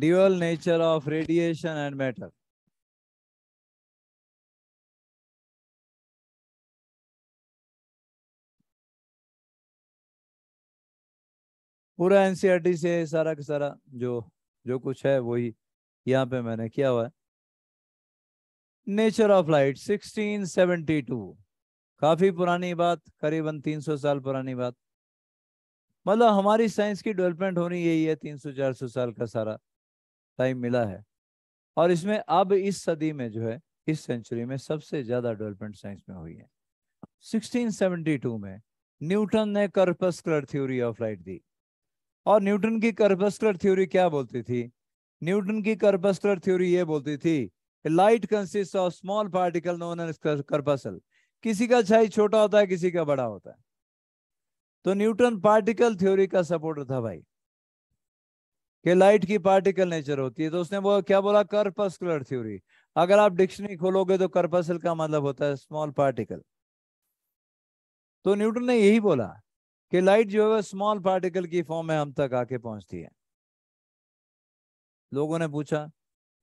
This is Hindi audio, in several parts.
dual nature of radiation and matter. पूरा एनसीईआरटी e से सारा का सारा जो जो कुछ है वही यहाँ पे मैंने किया हुआ है नेचर ऑफ लाइट 1672 काफी पुरानी बात करीबन 300 साल पुरानी बात मतलब हमारी साइंस की डेवलपमेंट होनी यही है 300-400 साल का सारा टाइम मिला है और इसमें अब इस सदी में जो है इस सेंचुरी में सबसे ज़्यादा डेवलपमेंट साइंस में हुई है 1672 में न्यूटन ने कर्पस्कुलर थ्योरी ऑफ लाइट दी और न्यूटन की कर्पस्कुलर थ्योरी क्या बोलती थी न्यूटन की कर्पस्कुलर थ्योरी ये बोलती थी light consist of small particle known as corpuscle किसी का छाई छोटा होता है किसी का बड़ा होता है तो न्यूटन पार्टिकल थ्योरी का सपोर्टर था भाई कि लाइट की पार्टिकल नेचर होती है तो उसने वो क्या बोला कर्पस्कुलर थ्योरी अगर आप डिक्शनरी खोलोगे तो कर्पसल का मतलब होता है स्मॉल पार्टिकल तो न्यूटन ने यही बोला कि लाइट जो है स्मॉल पार्टिकल की फॉर्म में हम तक आके पहुंचती है लोगों ने पूछा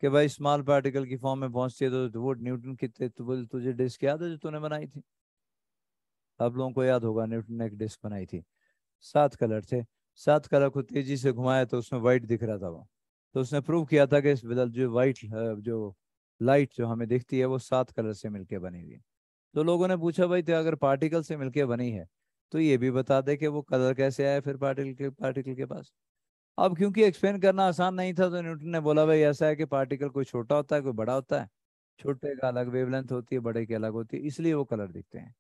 कि भाई स्मॉल पार्टिकल की फॉर्म में पहुंचती है तो वो न्यूटन कितने तो तुझे डिस्क याद है जो तूने बनाई थी आप लोगों को याद होगा न्यूटन ने एक डिस्क बनाई थी सात कलर थे सात कलर को तेजी से घुमाया तो उसमें वाइट दिख रहा था वो तो उसने प्रूव किया था कि इस बदल जो वाइट जो लाइट जो हमें दिखती है वो सात कलर से मिलके बनी हुई तो लोगों ने पूछा भाई तो अगर पार्टिकल से मिलके बनी है तो ये भी बता दे कि वो कलर कैसे आया फिर पार्टिकल के पार्टिकल के पास अब क्योंकि एक्सप्लेन करना आसान नहीं था तो न्यूटन ने बोला भाई ऐसा है कि पार्टिकल कोई छोटा होता है कोई बड़ा होता है छोटे का अलग वेवलेंथ होती है बड़े की अलग होती है इसलिए वो कलर दिखते हैं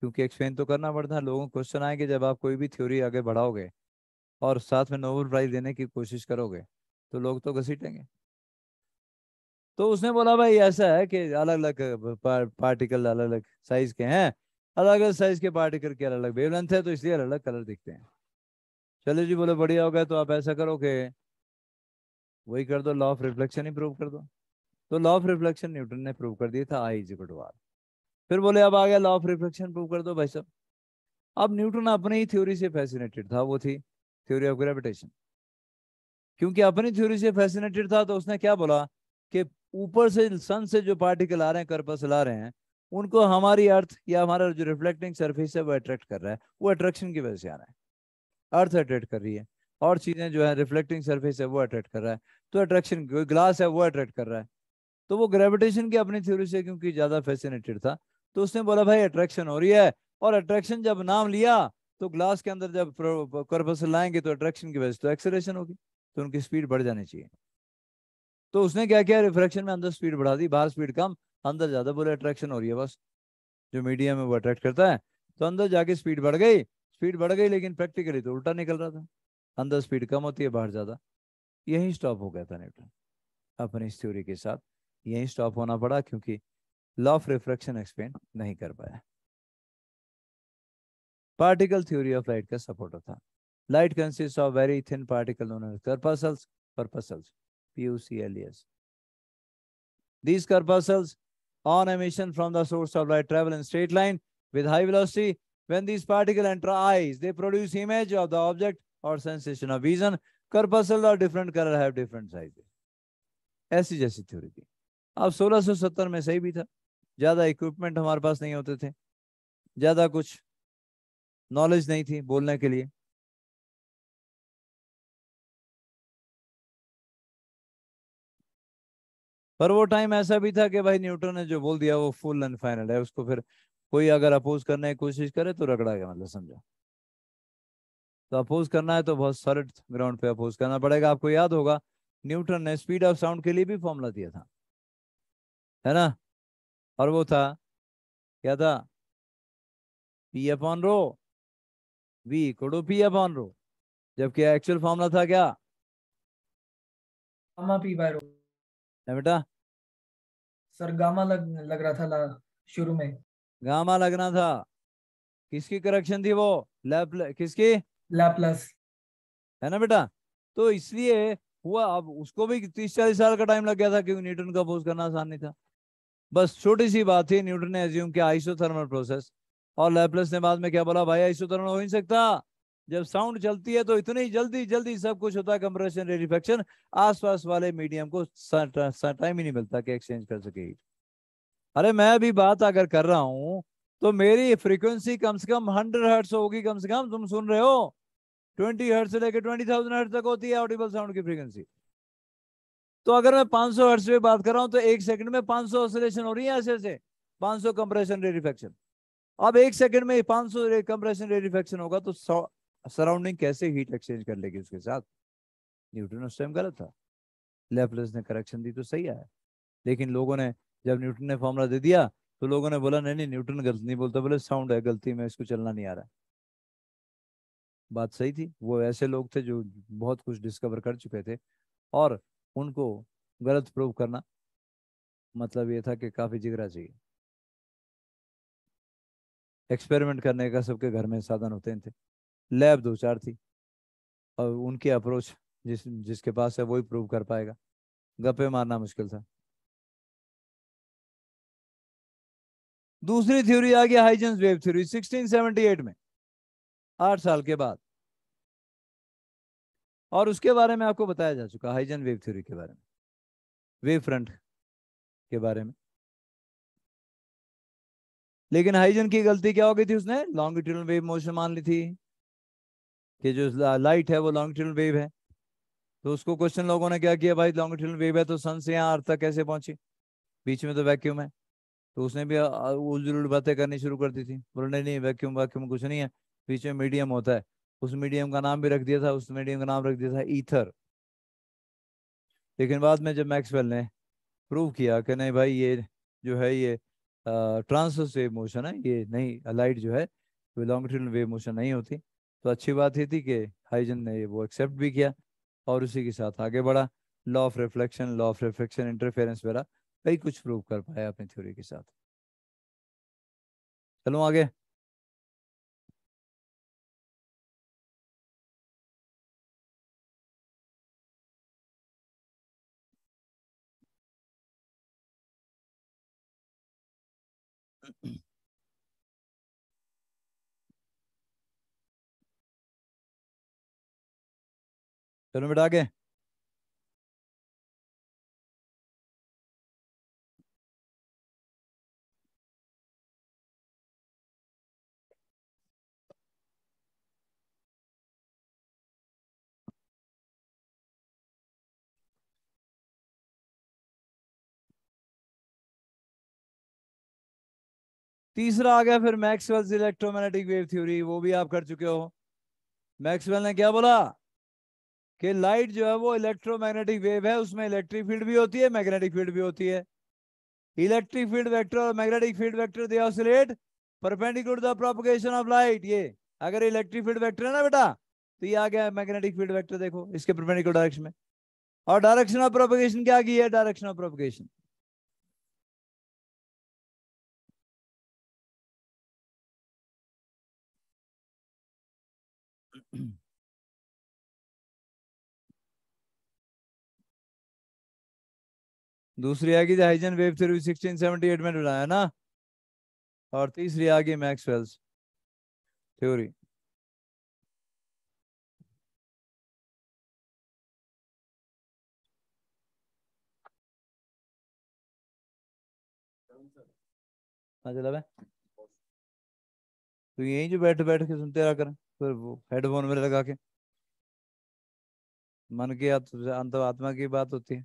क्योंकि एक्सप्लेन तो करना पड़ता है लोगों को क्वेश्चन आएंगे जब आप कोई भी थ्योरी आगे बढ़ाओगे और साथ में नोबल प्राइज देने की कोशिश करोगे तो लोग तो घसीटेंगे तो उसने बोला भाई ऐसा है कि अलग अलग पार्टिकल अलग अलग साइज के हैं अलग अलग साइज के पार्टिकल के अलग अलग वेवलेंथ है तो इसलिए अलग अलग कलर दिखते हैं चलो जी बोले बढ़िया हो गया तो आप ऐसा करो कि वही कर दो लॉ ऑफ रिफ्लेक्शन ही प्रूव कर दो तो लॉ ऑफ रिफ्लेक्शन न्यूटन ने प्रूव कर दिया था I is equal to R फिर बोले अब आ गया लॉ ऑफ रिफ्लेक्शन प्रूव कर दो भाई साहब अब न्यूटन अपनी ही थ्योरी से फैसिनेटेड था वो थी थ्योरी ऑफ ग्रेविटेशन क्योंकि अपनी थ्योरी से फैसिनेटेड था तो उसने क्या बोला कि ऊपर से सन से जो पार्टिकल आ रहे हैं कर्पस ला रहे हैं उनको हमारी अर्थ या हमारा जो रिफ्लेक्टिंग सरफेस है वो अट्रैक्ट कर रहा है वो अट्रैक्शन की वजह से आ रहा है अर्थ अट्रैक्ट कर रही है और चीज़ें जो है रिफ्लेक्टिंग सर्फेस है वो अट्रैक्ट कर रहा है तो अट्रैक्शन ग्लास है वो अट्रैक्ट कर रहा है तो वो ग्रेविटेशन की अपनी थ्योरी से क्योंकि ज़्यादा फैसिनेटेड था तो उसने बोला भाई अट्रैक्शन हो रही है और अट्रैक्शन जब नाम लिया तो ग्लास के अंदर जब कर्पस लाएंगे तो अट्रैक्शन की वजह से तो एक्सलेशन होगी तो उनकी स्पीड बढ़ जानी चाहिए तो उसने क्या किया रिफ्रैक्शन में अंदर स्पीड बढ़ा दी बाहर स्पीड कम अंदर ज्यादा बोले अट्रैक्शन हो रही है बस जो मीडियम है वो अट्रैक्ट करता है तो अंदर जाके स्पीड बढ़ गई स्पीड बढ़ गई लेकिन प्रैक्टिकली तो उल्टा निकल रहा था अंदर स्पीड कम होती है बाहर ज्यादा यही स्टॉप हो गया था न्यूटन अपनी इस थ्योरी के साथ यही स्टॉप होना पड़ा क्योंकि लॉ ऑफ रिफ्रैक्शन एक्सप्लेन नहीं कर पाया पार्टिकल थ्योरी ऑफ लाइट का सपोर्टर था light consist of very thin particle on emission from the source of light travel in straight line with high velocity when these particle enter eyes they produce image of the object और सेंसेशन ऑफ विजन कर्पसल और डिफरेंट कलर हैव ऐसी जैसी थ्योरी थी अब सोलह सौ सत्तर में सही भी था ज़्यादा इक्विपमेंट हमारे पास नहीं होते थे ज़्यादा कुछ नॉलेज नहीं थी बोलने के लिए पर वो टाइम ऐसा भी था कि भाई न्यूटन ने जो बोल दिया वो फुल एंड फाइनल है उसको फिर कोई अगर अपोज करने की कोशिश करे तो रगड़ा गया मतलब समझो तो अपोज करना है तो बहुत सॉलिड ग्राउंड पे अपोज करना पड़ेगा आपको याद होगा न्यूटन ने स्पीड ऑफ साउंड के लिए भी फॉर्मूला दिया था है ना और वो था क्या था पी अपॉन रो वी कोडो पी अपॉन रो जबकि एक्चुअल फॉर्मूला था क्या गामा पी बाय रो बेटा सर गामा लग लग रहा था शुरू में गामा लगना था किसकी करेक्शन थी वो लैप किसकी लैपलस है ना बेटा तो इसलिए हुआ अब उसको भी तीस चालीस साल का टाइम लग गया था क्योंकि न्यूटन का अपोज करना आसान नहीं था बस छोटी सी बात थी न्यूटन ने एज्यूम किया आइसोथर्मल प्रोसेस और लैपलेस ने बाद में क्या बोला भाई आइसोथर्मल हो ही सकता जब साउंड चलती है तो इतनी जल्दी जल्दी सब कुछ होता है कंप्रेशन रेडिफेक्शन आसपास वाले मीडियम को टाइम ही नहीं मिलता कि एक्सचेंज कर सके अरे मैं अभी बात अगर कर रहा हूँ तो मेरी फ्रीक्वेंसी कम से कम हंड्रेड हर्ट्स होगी कम से कम तुम सुन रहे हो ट्वेंटी हर्ट से लेकर ट्वेंटी थाउजेंड हर्ट तक होती है ऑडिबल साउंड की फ्रीक्वेंसी तो अगर मैं 500 सौ हर्ट्स पे बात कर रहा हूं तो एक सेकंड में 500 सौ ऑसोलेशन हो रही है ऐसे ऐसे 500 सौ कंप्रेशन रेडिफेक्शन अब एक सेकंड में 500 सौ कंप्रेशन रेडिफेक्शन होगा तो सराउंडिंग कैसे हीट एक्सचेंज कर लेगी उसके साथ न्यूटन उस टाइम गलत था लेफ्टलेस ने करेक्शन दी तो सही आया लेकिन लोगों ने जब न्यूटन ने फॉर्मूला दे दिया तो लोगों ने बोला नहीं नहीं न्यूटन गलत नहीं बोलता बोले साउंड है गलती में इसको चलना नहीं आ रहा बात सही थी वो ऐसे लोग थे जो बहुत कुछ डिस्कवर कर चुके थे और उनको गलत प्रूव करना मतलब ये था कि काफ़ी जिगरा चाहिए एक्सपेरिमेंट करने का सबके घर में साधन होते थे लैब दो चार थी और उनकी अप्रोच जिस जिसके पास है वही प्रूव कर पाएगा गप्पे मारना मुश्किल था दूसरी थ्योरी आ गया हाइजेंस वेव थ्योरी 1678 में आठ साल के बाद और उसके बारे में आपको बताया जा चुका हाइजन वेव थ्योरी के बारे में वेव फ्रंट के बारे में लेकिन हाइजन की गलती क्या हो गई थी उसने लॉन्गिट्यूडल वेव मोशन मान ली थी कि जो लाइट है वो लॉन्गिट्यूडल वेव है तो उसको क्वेश्चन लोगों ने क्या किया भाई लॉन्ग वेव है तो सन से यहाँ अर्थ तक कैसे पहुंची बीच में तो वैक्यूम है तो उसने भी उजुल बातें करनी शुरू कर दी थी बोले नहीं नहीं वैक्यूम वैक्यूम कुछ नहीं है बीच में मीडियम होता है उस मीडियम का नाम भी रख दिया था उस मीडियम का नाम रख दिया था ईथर लेकिन बाद में जब मैक्सवेल ने प्रूव किया कि नहीं भाई ये जो है ये वेव मोशन है ये नहीं लाइट जो है वो लॉन्गिट्यूडनल वेव मोशन नहीं होती तो अच्छी बात ये थी कि हाइजन ने ये वो एक्सेप्ट भी किया और उसी के साथ आगे बढ़ा law of reflection law of reflection interference वगैरह कई कुछ प्रूव कर पाया अपनी थ्योरी के साथ चलो आगे चलो बेटा आगे तीसरा आ गया फिर मैक्सवेल्स इलेक्ट्रोमैग्नेटिक वेव थ्योरी वो भी आप कर चुके हो मैक्सवेल ने क्या बोला कि लाइट जो है वो इलेक्ट्रोमैग्नेटिक वेव है उसमें इलेक्ट्रिक फील्ड भी होती है मैग्नेटिक फील्ड भी होती है इलेक्ट्रिक फील्ड वेक्टर और magnetic field vector they oscillate perpendicular the propagation of light ये अगर इलेक्ट्रिक फील्ड वेक्टर है ना बेटा तो ये आ गया मैग्नेटिक फील्ड वेक्टर देखो इसके परपेंडिकुलर डायरेक्शन में और डायरेक्शन ऑफ प्रोपगेशन क्या की है डायरेक्शन ऑफ प्रोपगेशन Mm-hmm. दूसरी आ गई हाइजन वेव थ्योरी एट में बनाया ना और तीसरी आ गई मैक्सवेल्स थ्योरी हाँ तो यही जो बैठ बैठ के सुनते रहा कर फिर वो हेडफोन में लगा के मन की आत्मा की बात होती है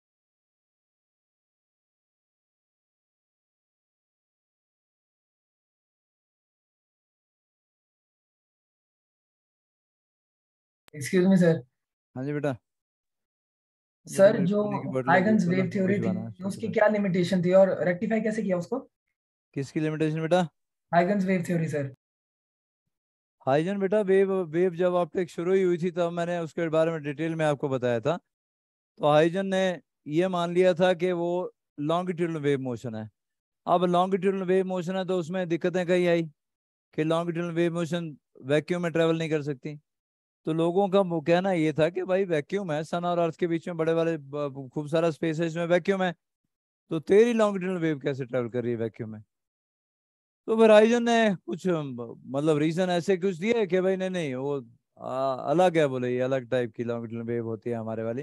एक्सक्यूज मी सर हाँ जी बेटा सर तो जो आइगन्स वेव थ्योरी थी तो उसकी क्या लिमिटेशन थी और रेक्टिफाई कैसे किया उसको किसकी लिमिटेशन बेटा Huygens wave theory sir Huygens बेटा वेव वेव जब आप ऑप्टिक शुरू ही हुई थी तब मैंने उसके बारे में डिटेल में आपको बताया था तो हाइजन ने ये मान लिया था कि वो लॉन्गिट्यूडल वेव मोशन है अब लॉन्गिट्यूडल वेव मोशन है तो उसमें दिक्कतें कहीं आई कि लॉन्गिट्यूडल वेव मोशन वैक्यूम में ट्रेवल नहीं कर सकती तो लोगों का कहना ये था कि भाई वैक्यूम है सन और अर्थ के बीच में बड़े बड़े खूब सारा स्पेस है इसमें वैक्यूम है तो तेरी लॉन्गिट्यूडल वेव कैसे ट्रेवल कर रही है वैक्यूम में तो वेराइजन ने कुछ मतलब रीजन ऐसे कुछ दिए कि भाई नहीं नहीं वो आ, अलग है बोले ये अलग टाइप की लॉन्गिट्यूडल वेव होती है हमारे वाली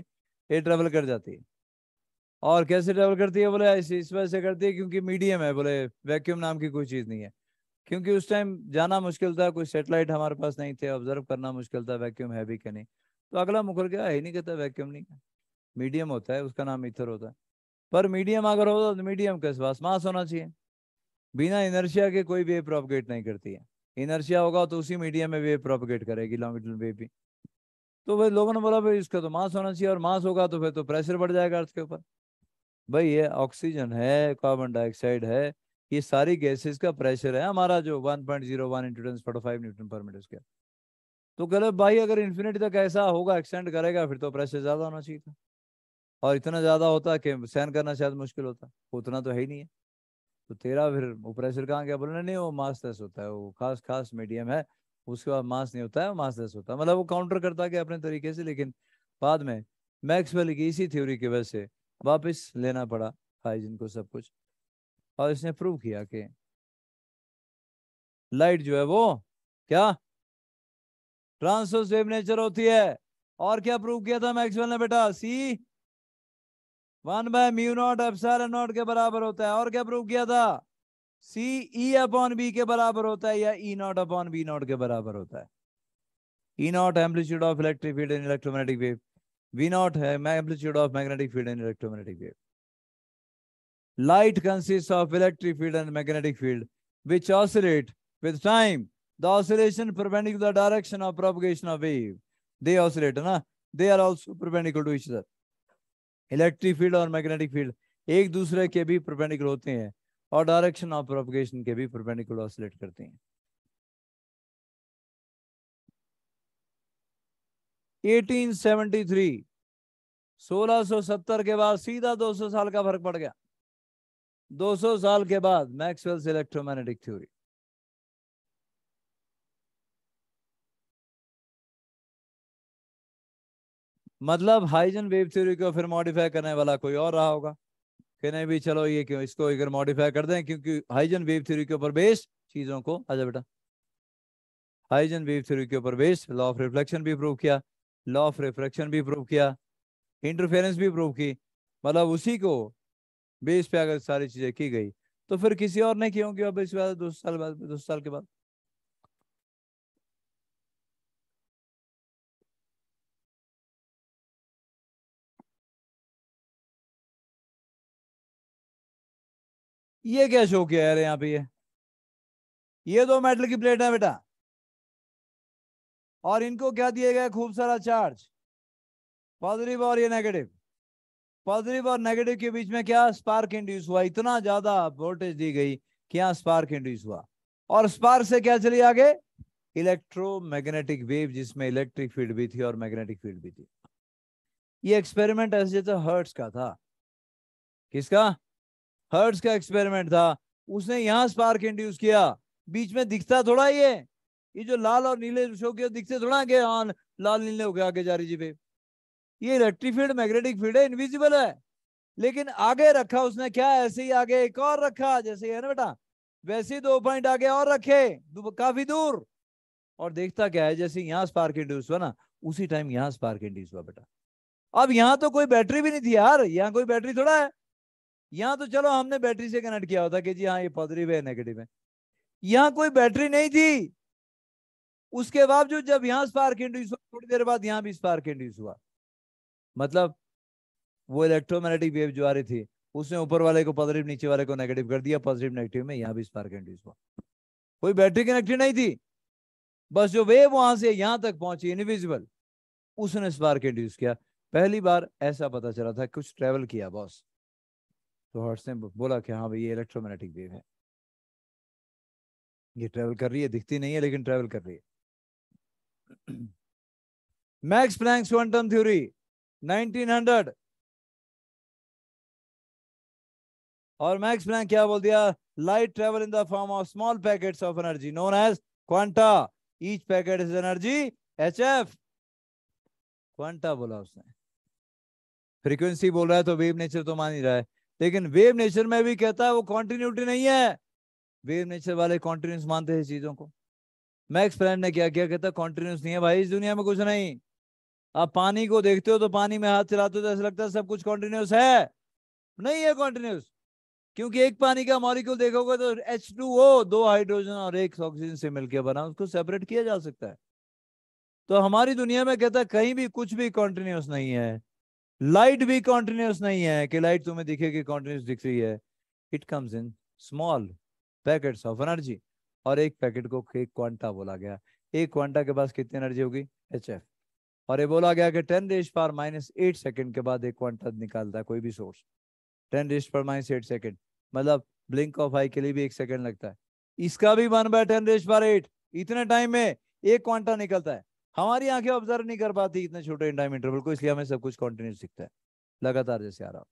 ये ट्रेवल कर जाती है और कैसे ट्रेवल करती है बोले इस वजह से करती है क्योंकि मीडियम है बोले वैक्यूम नाम की कोई चीज़ नहीं है क्योंकि उस टाइम जाना मुश्किल था कोई सेटेलाइट हमारे पास नहीं थे ऑब्जर्व करना मुश्किल था वैक्यूम है भी कि नहीं तो अगला मुखर गया है नहीं कहता तो वैक्यूम नहीं मीडियम होता है उसका नाम इथर होता है पर मीडियम अगर होता तो मीडियम के पास मास होना चाहिए बिना इनर्शिया के कोई वेव प्रोपगेट नहीं करती है इनर्शिया होगा तो उसी मीडियम में वेव प्रोपगेट करेगी लॉन्गिट्यूडल वेव भी तो भाई लोगों ने बोला भाई इसका तो मास होना चाहिए और मास होगा तो फिर तो प्रेशर बढ़ जाएगा अर्थ के ऊपर भाई ये ऑक्सीजन है कार्बन डाइऑक्साइड है ये सारी गैसेस का प्रेशर है हमारा जो 1.01 point zero one into tens five Newton per metre square तो गलत भाई अगर इन्फिनिटी तक ऐसा होगा एक्सटेंड करेगा फिर तो प्रेशर ज़्यादा होना चाहिए था और इतना ज़्यादा होता कि सहन करना शायद मुश्किल होता उतना तो है ही नहीं है तो तेरा फिर वो प्रेशर कहाँ गया बोलना नहीं वो मास दस होता है वो खास खास मीडियम है उसके बाद मास नहीं होता है मास दस होता है मतलब वो काउंटर करता गया अपने तरीके से लेकिन बाद में मैक्सवेल की इसी थ्योरी की वजह से वापस लेना पड़ा हाइजीन को सब कुछ और इसने प्रूव किया कि लाइट जो है वो क्या वेव नेचर होती है और क्या प्रूव किया था मैक्सवेल ने बेटा C one by mu naught epsilon naught के बराबर होता है और क्या प्रूव किया था सी ई अपॉन बी के बराबर होता है या E naught upon B naught के बराबर होता है E naught amplitude of electric field in electromagnetic wave V naught है amplitude of magnetic field in electromagnetic wave Light consists of electric field and magnetic field, which oscillate with time. The oscillation perpendicular to the direction of propagation of wave. They oscillate, na? They are also perpendicular to each other. electric field or magnetic field ek dusre ke bhi perpendicular hote hain aur direction of propagation ke bhi perpendicular oscillate karte hain eighteen seventy three सोलह सौ सत्तर के बाद सीधा दो सौ साल का फर्क पड़ गया 200 साल के बाद मैक्सवेल्स इलेक्ट्रोमैग्नेटिक थ्योरी मतलब हाइजन वेव थ्योरी को फिर मॉडिफाई करने वाला कोई और रहा होगा कि नहीं भी चलो ये क्यों इसको अगर मॉडिफाई कर दें क्योंकि हाइजन वेव थ्योरी के ऊपर बेस्ड चीज़ों को आजा अच्छा बेटा हाइजन वेव थ्योरी के ऊपर बेस्ड लॉ ऑफ रिफ्लेक्शन भी प्रूव किया लॉ ऑफ रिफ्लेक्शन भी प्रूव किया इंटरफेरेंस भी प्रूव की मतलब उसी को बेस पे अगर सारी चीजें की गई तो फिर किसी और ने क्यों किया इस बाद दो साल बाद दो साल के बाद ये क्या शो किया यार यहाँ पे ये ये दो मेटल की प्लेट है बेटा और इनको क्या दिया गया खूब सारा चार्ज पॉजिटिव और ये नेगेटिव पॉजिटिव और नेगेटिव के बीच में क्या स्पार्क इंड्यूस हुआ इतना ज्यादा वोल्टेज दी गई कि यहाँ स्पार्क इंड्यूस हुआ और स्पार्क से क्या चली आगे इलेक्ट्रोमैग्नेटिक वेव जिसमें इलेक्ट्रिक फील्ड भी थी और मैग्नेटिक फील्ड भी थी ये एक्सपेरिमेंट ऐसे जैसे हर्ट्स का था किसका हर्ट्स का एक्सपेरिमेंट था उसने यहाँ स्पार्क इंड्यूस किया बीच में दिखता थोड़ा ये ये जो लाल और नीले शो किया दिखते थोड़ा के हाँ, लाल नीले हो गया आगे जा रही जी वेव ये इलेक्ट्रिक फील्ड मैग्नेटिक फील्ड है इनविजिबल है लेकिन आगे रखा उसने क्या ऐसे ही आगे एक और रखा जैसे है ना बेटा वैसे ही दो पॉइंट आगे और रखे काफी दूर और देखता क्या है जैसे यहाँ स्पार्क इंड्यूस हुआ ना उसी टाइम यहाँ स्पार्क इंड्यूस हुआ बेटा अब यहाँ तो कोई बैटरी भी नहीं थी यार यहाँ कोई बैटरी थोड़ा है यहाँ तो चलो हमने बैटरी से कनेक्ट किया होता कि जी हाँ ये पॉजिटिव है नेगेटिव है यहाँ कोई बैटरी नहीं थी उसके बावजूद जब यहाँ स्पार्क इंड्यूस हुआ थोड़ी देर बाद यहाँ भी स्पार्क इंड्यूस हुआ मतलब वो इलेक्ट्रोमैग्नेटिक वेव जो आ रही थी उसने ऊपर वाले को पॉजिटिव नीचे वाले को नेगेटिव कर दिया पॉजिटिव नेगेटिव में यहाँ भी स्पार्क इंड्यूस हुआ कोई बैटरी कनेक्टेड नहीं थी बस जो वेव वहां से यहां तक पहुंची इनविजिबल उसने स्पार्क इंड्यूस किया पहली बार ऐसा पता चला था कुछ ट्रेवल किया बॉस तो हर्ट्स ने बोला कि हाँ भाई ये इलेक्ट्रोमैग्नेटिक वेव है ये ट्रेवल कर रही है दिखती नहीं है लेकिन ट्रेवल कर रही है मैक्स प्लैंक्स क्वांटम थ्योरी 1900 और मैक्स प्लैंक क्या बोल दिया light travel in the of of small packets of energy known as quanta. Each packet is energy hf. Quanta बोला उसने फ्रीक्वेंसी बोल रहा है तो वेव नेचर तो मान ही रहा है लेकिन वेव नेचर में भी कहता है वो कॉन्टिन्यूटी नहीं है वेव नेचर वाले कॉन्टिन्यूस मानते हैं चीजों को मैक्स प्लैंक ने क्या किया कहता कॉन्टिन्यूस नहीं है भाई इस दुनिया में कुछ नहीं आप पानी को देखते हो तो पानी में हाथ चलाते हो तो ऐसा लगता है सब कुछ कॉन्टिन्यूस है नहीं है कॉन्टिन्यूस क्योंकि एक पानी का मॉलिक्यूल देखोगे तो एच टू ओ दो हाइड्रोजन और एक ऑक्सीजन से मिलकर बना उसको सेपरेट किया जा सकता है तो हमारी दुनिया में कहता है कहीं भी कुछ भी कॉन्टिन्यूस नहीं है लाइट भी कॉन्टिन्यूस नहीं है कि लाइट तुम्हें दिखेगी कॉन्टिन्यूस दिख रही है it comes in small packets of energy और एक पैकेट को एक क्वांटा बोला गया एक क्वांटा के पास कितनी एनर्जी होगी एच एफ और ये बोला गया कि टेन रेस पर माइनस एट सेकेंड के बाद एक क्वांटम निकालता है कोई भी सोर्स टेन रेस पर माइनस एट सेकेंड मतलब ब्लिंक ऑफ आई के लिए भी एक सेकेंड लगता है इसका भी वन बाय टेन रेस पर एट इतने टाइम में एक क्वांटा निकलता है हमारी आंखें ऑब्जर्व नहीं कर पाती इतने छोटे टाइम इंटरवल को इसलिए हमें सब कुछ कॉन्टिन्यूस दिखता है लगातार जैसे आ रहा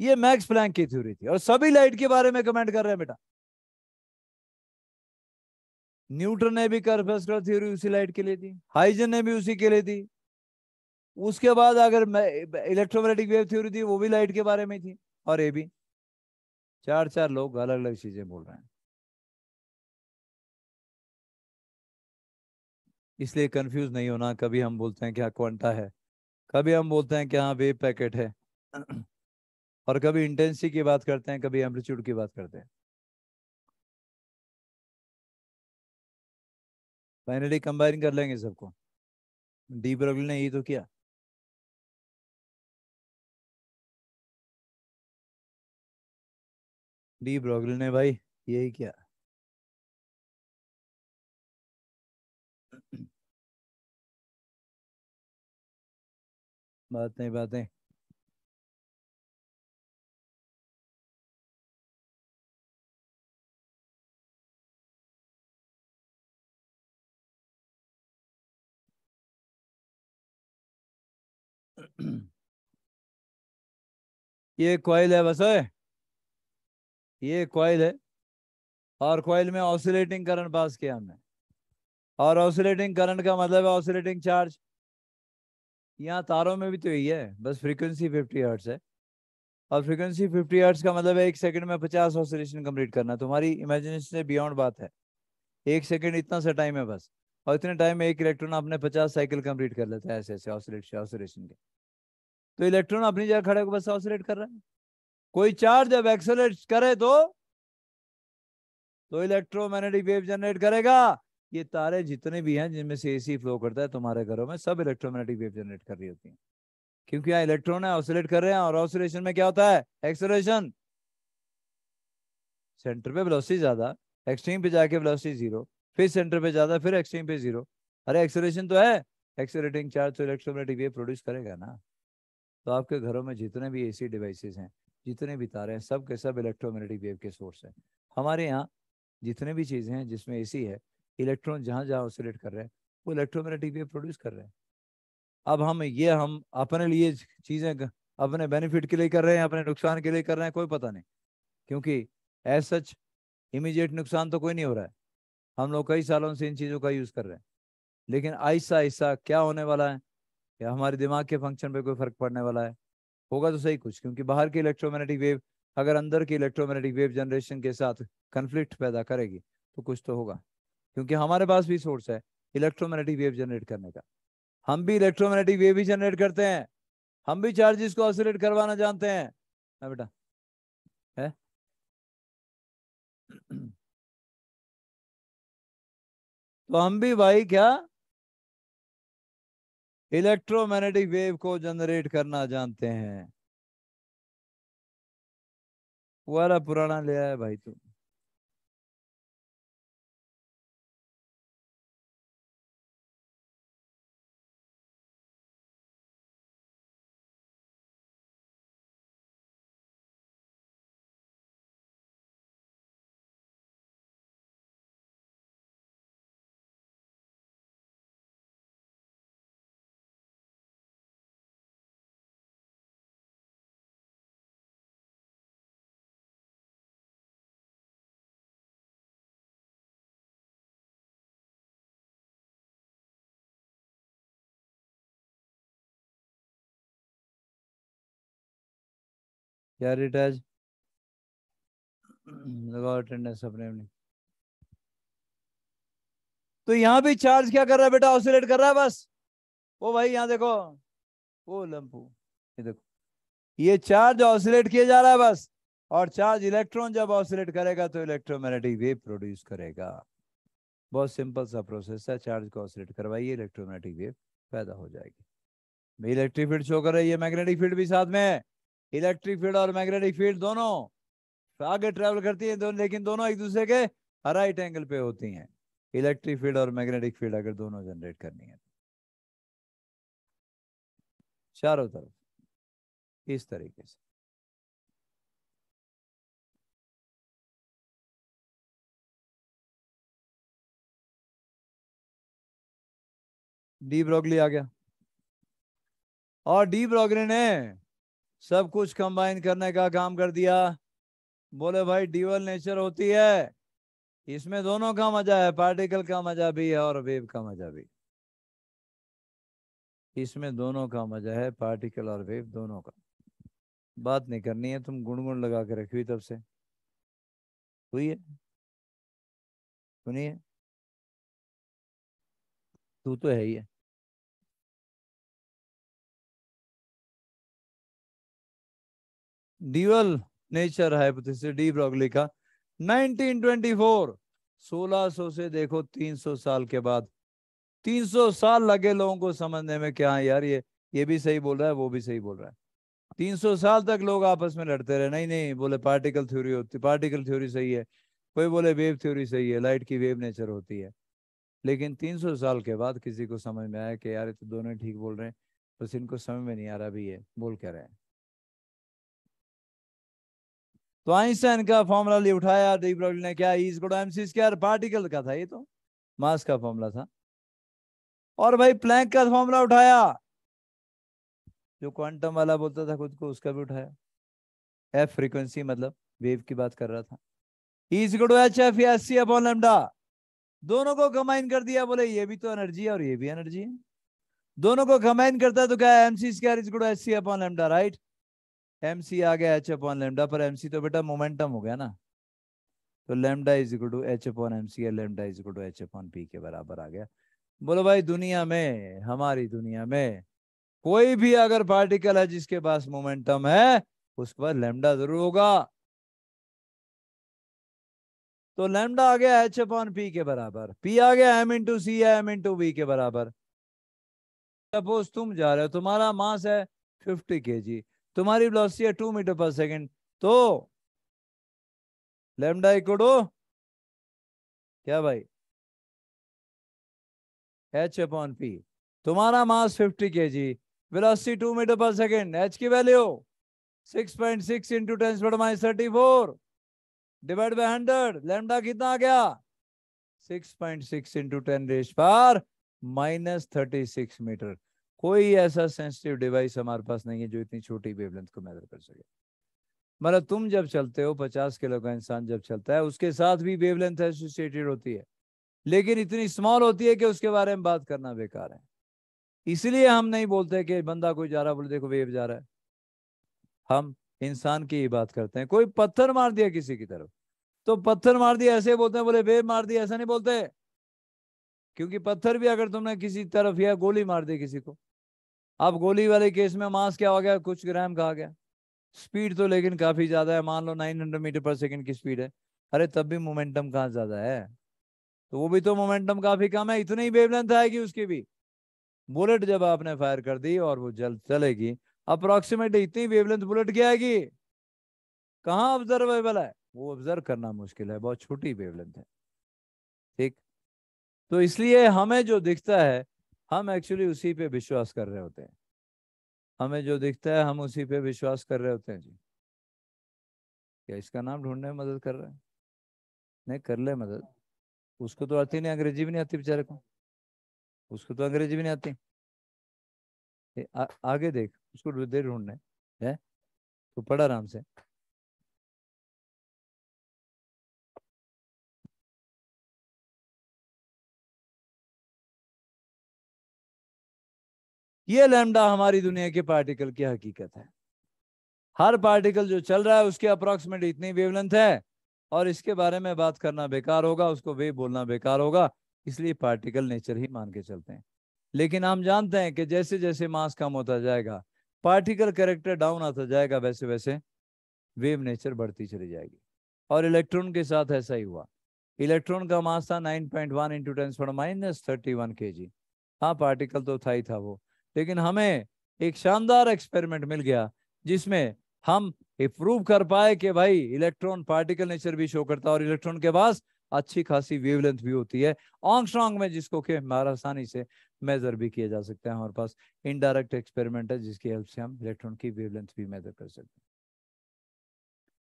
ये मैक्स प्लैंक की थ्योरी थी और सभी लाइट के बारे में कमेंट कर रहे हैं बेटा न्यूटन ने भी कर्वेस्कुलर थ्योरी उसी लाइट के लिए थी हाइजन ने भी उसी के लिए थी उसके बाद अगर इलेक्ट्रोमैग्नेटिक वेव थ्योरी थी वो भी लाइट के बारे में थी और ये भी चार चार लोग अलग अलग चीजें बोल रहे हैं इसलिए कंफ्यूज नहीं होना कभी हम बोलते हैं कि हाँ क्वांटा है कभी हम बोलते हैं कि हाँ वेव पैकेट है और कभी इंटेंसिटी की बात करते हैं कभी एम्पलीट्यूड की बात करते हैं फाइनली कंबाइन कर लेंगे सबको डी ब्रोगल ने यही तो किया डी ब्रोगल ने भाई यही किया बातें बातें ये क्वाइल है बस ये क्वाइल है और क्वाइल में ऑसिलेटिंग करंट पास किया हमने और ऑसिलेटिंग करंट का मतलब है ऑसिलेटिंग चार्ज यहाँ तारों में भी तो यही है बस फ्रीक्वेंसी फिफ्टी हर्ट्स है और फ्रीक्वेंसी फिफ्टी हर्ट्स का मतलब है एक सेकंड में पचास ऑसिलेशन कंप्लीट करना तुम्हारी इमेजिनेशन से बियॉन्ड बात है एक सेकंड इतना सा टाइम है बस और इतने टाइम में एक इलेक्ट्रॉन अपने पचास साइकिल कंप्लीट कर लेता है ऐसे ऐसे ऑसिलेशन ऑसिलेशन के तो इलेक्ट्रॉन अपनी जगह खड़े होकर बस ऑसोलेट कर रहा है कोई चार्ज जब एक्सोलेट करे तो तो इलेक्ट्रोमैग्नेटिक वेव जनरेट करेगा ये तारे जितने भी हैं जिनमें से एसी फ्लो करता है तुम्हारे घरों में सब इलेक्ट्रोमैग्नेटिक वेव जनरेट कर रही होती हैं क्योंकि यहाँ इलेक्ट्रॉन है ऑसोलेट कर रहे हैं और ऑसोलेशन में क्या होता है एक्सोलेशन सेंटर पे वेलोसिटी ज्यादा एक्सट्रीम पे जाके वेलोसिटी जीरो फिर सेंटर पे ज्यादा फिर एक्सट्रीम पे जीरो अरे एक्सोलेशन तो है एक्सोलेटिंग चार्ज तो इलेक्ट्रोमैग्नेटिक वेव प्रोड्यूस करेगा ना तो आपके घरों में जितने भी एसी डिवाइसेस हैं जितने भी तारे हैं सब के सब इलेक्ट्रोमैग्नेटिक वेव के सोर्स हैं हमारे यहाँ जितने भी चीज़ें हैं जिसमें एसी है इलेक्ट्रॉन जहाँ जहाँ ऑसिलेट कर रहे हैं वो इलेक्ट्रोमैग्नेटिक वेव प्रोड्यूस कर रहे हैं अब हम ये हम अपने लिए चीज़ें अपने बेनिफिट के लिए कर रहे हैं अपने नुकसान के लिए कर रहे हैं कोई पता नहीं क्योंकि एज सच इमीजिएट नुकसान तो कोई नहीं हो रहा है हम लोग कई सालों से इन चीज़ों का यूज़ कर रहे हैं लेकिन आहिस्ता आहिस्ता क्या होने वाला है या हमारे दिमाग के फंक्शन पे कोई फर्क पड़ने वाला है होगा तो सही कुछ क्योंकि बाहर की इलेक्ट्रोमैग्नेटिक वेव अगर अंदर की इलेक्ट्रोमैग्नेटिक वेव जनरेशन के साथ कन्फ्लिक्ट पैदा करेगी तो कुछ तो होगा क्योंकि हमारे पास भी सोर्स है इलेक्ट्रोमैग्नेटिक वेव जनरेट करने का हम भी इलेक्ट्रोमैग्नेटिक वेव ही जनरेट करते हैं हम भी चार्जेस को ऑसिलेट करवाना जानते हैं ना हाँ बेटा है तो हम भी भाई क्या इलेक्ट्रोमैग्नेटिक वेव को जनरेट करना जानते हैं वाला पुराना ले आया भाई तू यार इट हैज लगाओ अटेंडेंस अपने अपने तो यहाँ भी चार्ज क्या कर रहा है बेटा ऑसिलेट कर रहा है बस वो भाई यहां देखो वो लंपू ये देखो ये चार्ज ऑसिलेट किया जा रहा है बस और चार्ज इलेक्ट्रॉन जब ऑसिलेट करेगा तो इलेक्ट्रोमैग्नेटिक वेव प्रोड्यूस करेगा बहुत सिंपल सा प्रोसेस है चार्ज को ऑसिलेट करवाइए इलेक्ट्रोमैग्नेटिक वेव पैदा हो जाएगी इलेक्ट्रिक फील्ड शो कर रही है मैग्नेटिक फील्ड भी साथ में इलेक्ट्रिक फील्ड और मैग्नेटिक फील्ड दोनों आगे ट्रेवल करती है दोनों लेकिन दोनों एक दूसरे के राइट एंगल पे होती हैं इलेक्ट्रिक फील्ड और मैग्नेटिक फील्ड अगर दोनों जनरेट करनी है तो। चारों तरफ इस तरीके से डी ब्रोगली आ गया और डी ब्रोगली ने सब कुछ कंबाइन करने का काम कर दिया बोले भाई ड्यूअल नेचर होती है इसमें दोनों का मजा है पार्टिकल का मजा भी है और वेव का मजा भी इसमें दोनों का मजा है पार्टिकल और वेव दोनों का बात नहीं करनी है तुम गुणगुण लगा के रखी हुई तब से हुई है सुनिए तू तो है ही है dual nature hypothesis de Broglie का 1924 1600 से देखो 300 साल के बाद 300 साल लगे लोगों को समझने में क्या यार ये ये भी सही बोल रहा है वो भी सही बोल रहा है 300 साल तक लोग आपस में लड़ते रहे नहीं नहीं बोले पार्टिकल थ्योरी होती पार्टिकल थ्योरी सही है कोई बोले वेव थ्योरी सही है लाइट की वेव नेचर होती है लेकिन 300 साल के बाद किसी को समझ में आया कि यार ये तो दोनों ठीक बोल रहे हैं बस इनको समझ में नहीं आ रहा भी है बोल क्या रहे हैं तो आइंस्टाइन का फॉर्मूला लिए उठाया डी ब्रॉगली ने क्या is equal M C square particle का था ये तो मास का फॉर्मूला था और भाई प्लैंक का फॉर्मूला उठाया जो क्वांटम वाला बोलता था खुद को उसका भी उठाया एफ फ्रीक्वेंसी मतलब वेव की बात कर रहा था is equal H F is C F lambda दोनों को कंबाइन कर दिया बोले ये भी तो एनर्जी है और ये भी एनर्जी है दोनों को कंबाइन करता है तो क्या M C square is equal H C F lambda right M C आ गया एच अपॉन लेमडा पर एमसी तो बेटा मोमेंटम हो गया ना तो lambda is to H upon M C lambda is to H upon P के बराबर आ गया बोलो भाई दुनिया में हमारी दुनिया में कोई भी अगर पार्टिकल है जिसके पास मोमेंटम है उसके बाद लेमडा जरूर होगा तो लेमडा आ गया एच अपॉन पी के बराबर पी आ गया एम इंटू सी या एम इंटू बी के बराबर सपोज तुम जा रहे हो तुम्हारा मास है फिफ्टी के जी तुम्हारी वेलोसिटी है टू मीटर पर सेकेंड तो लेमडा इक्वल क्या भाई एच अपॉन पी तुम्हारा mass 50 K G velocity two metre per second H की value 6.6 point six into ten पर minus thirty four divide by hundred lambda कितना आ गया 6.6 point six into ten raise पर माइनस थर्टी सिक्स मीटर कोई ऐसा सेंसिटिव डिवाइस हमारे पास नहीं है जो इतनी छोटी वेवलेंथ को मेजर कर सके मतलब तुम जब चलते हो पचास किलो का इंसान जब चलता है उसके साथ भी वेवलेंथ एसोसिएटेड होती है लेकिन इतनी स्मॉल होती है कि उसके बारे में बात करना बेकार है इसलिए हम नहीं बोलते कि बंदा कोई जा रहा बोले देखो वेव जा रहा है हम इंसान की ही बात करते हैं कोई पत्थर मार दिया किसी की तरफ तो पत्थर मार दिया ऐसे बोलते हैं बोले वेव मार दिया ऐसा नहीं बोलते क्योंकि पत्थर भी अगर तुमने किसी तरफ या गोली मार दी किसी को अब गोली वाले केस में मास क्या हो गया कुछ ग्राम कहा गया स्पीड तो लेकिन काफी ज्यादा है मान लो 900 मीटर पर सेकंड की स्पीड है अरे तब भी मोमेंटम कहाँ ज्यादा है तो वो भी तो मोमेंटम काफी कम है इतनी ही वेवलेंथ आएगी उसकी भी बुलेट जब आपने फायर कर दी और वो जल चलेगी अप्रोक्सीमेटली इतनी वेवलेंथ बुलेट की आएगी कहाँ ऑब्जर्वेबल है वो ऑब्जर्व करना मुश्किल है बहुत छोटी वेवलेंथ है ठीक तो इसलिए हमें जो दिखता है हम एक्चुअली उसी पे विश्वास कर रहे होते हैं हमें जो दिखता है हम उसी पे विश्वास कर रहे होते हैं जी क्या इसका नाम ढूंढने में मदद कर रहे हैं नहीं कर ले मदद उसको तो आती नहीं अंग्रेजी भी नहीं आती बेचारे को उसको तो अंग्रेजी भी नहीं आती आ, आगे देख उसको दे ढूंढने है तो पढ़ आराम से ये लैमडा हमारी दुनिया के पार्टिकल की हकीकत है हर पार्टिकल जो चल रहा है उसके अप्रोक्सीमेट इतनी वेवलेंथ है और इसके बारे में बात करना बेकार होगा उसको वे बोलना बेकार होगा इसलिए पार्टिकल नेचर ही मान के चलते हैं लेकिन हम जानते हैं कि जैसे जैसे मास कम होता जाएगा पार्टिकल करेक्टर डाउन आता जाएगा वैसे वैसे वेव नेचर बढ़ती चली जाएगी और इलेक्ट्रॉन के साथ ऐसा ही हुआ इलेक्ट्रॉन का मास था nine point one into tens minus thirty one K G हाँ पार्टिकल तो था ही था वो लेकिन हमें एक शानदार एक्सपेरिमेंट मिल गया जिसमें हम प्रूव कर पाए कि भाई इलेक्ट्रॉन पार्टिकल नेचर भी शो करता है और इलेक्ट्रॉन के पास अच्छी खासी वेवलेंथ भी होती है ऑंगस्ट्रॉन्ग में जिसको के हमारा आसानी से मेजर भी किया जा सकता है हमारे पास इनडायरेक्ट एक्सपेरिमेंट है जिसकी हेल्प से हम इलेक्ट्रॉन की वेवलेंथ भी मेजर कर सकते हैं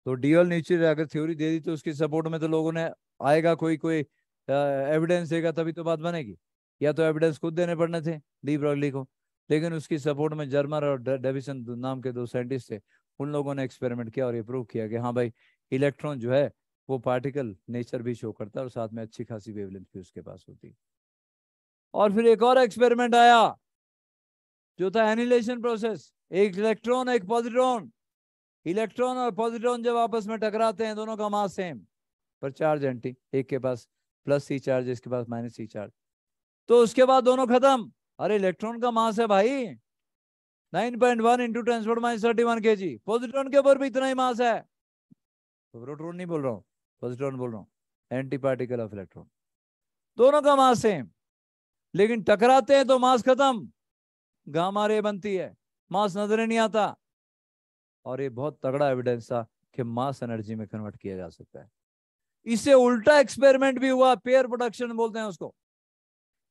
तो डीएल नेचर अगर थ्योरी दे दी तो उसकी सपोर्ट में तो लोगों ने आएगा कोई कोई एविडेंस देगा तभी तो बात बनेगी या तो एविडेंस खुद देने पड़ने थे डी ब्रॉगली को लेकिन उसकी सपोर्ट में जर्मर और डेविसन नाम के दो साइंटिस्ट थे उन लोगों ने एक्सपेरिमेंट किया और ये प्रूव किया कि हाँ भाई इलेक्ट्रॉन जो है वो पार्टिकल नेचर भी शो करता है और साथ में अच्छी खासी वेवलेंथ भी उसके पास होती और फिर एक और एक्सपेरिमेंट आया जो था एनिलेशन प्रोसेस एक इलेक्ट्रॉन एक पॉजिट्रॉन इलेक्ट्रॉन और पॉजिट्रॉन जब आपस में टकराते हैं दोनों का मास सेम पर चार्ज एंटी एक के पास प्लस सी चार्ज इसके पास माइनस सी चार्ज तो उसके बाद दोनों खत्म अरे इलेक्ट्रॉन का मास है भाई 9.1 पॉइंट वन इंटू ट्रांसफोर्ट minus thirty one K G positron के ऊपर भी इतना ही मास है तो प्रोटोन नहीं बोल रहा हूँ पॉजिट्रॉन बोल रहा हूँ एंटी पार्टिकल ऑफ इलेक्ट्रॉन दोनों का मास सेम लेकिन टकराते हैं तो मास खत्म गामा रे बनती है मास नजर नहीं आता और ये बहुत तगड़ा एविडेंस था कि मास एनर्जी में कन्वर्ट किया जा सकता है इससे उल्टा एक्सपेरिमेंट भी हुआ पेयर प्रोडक्शन बोलते हैं उसको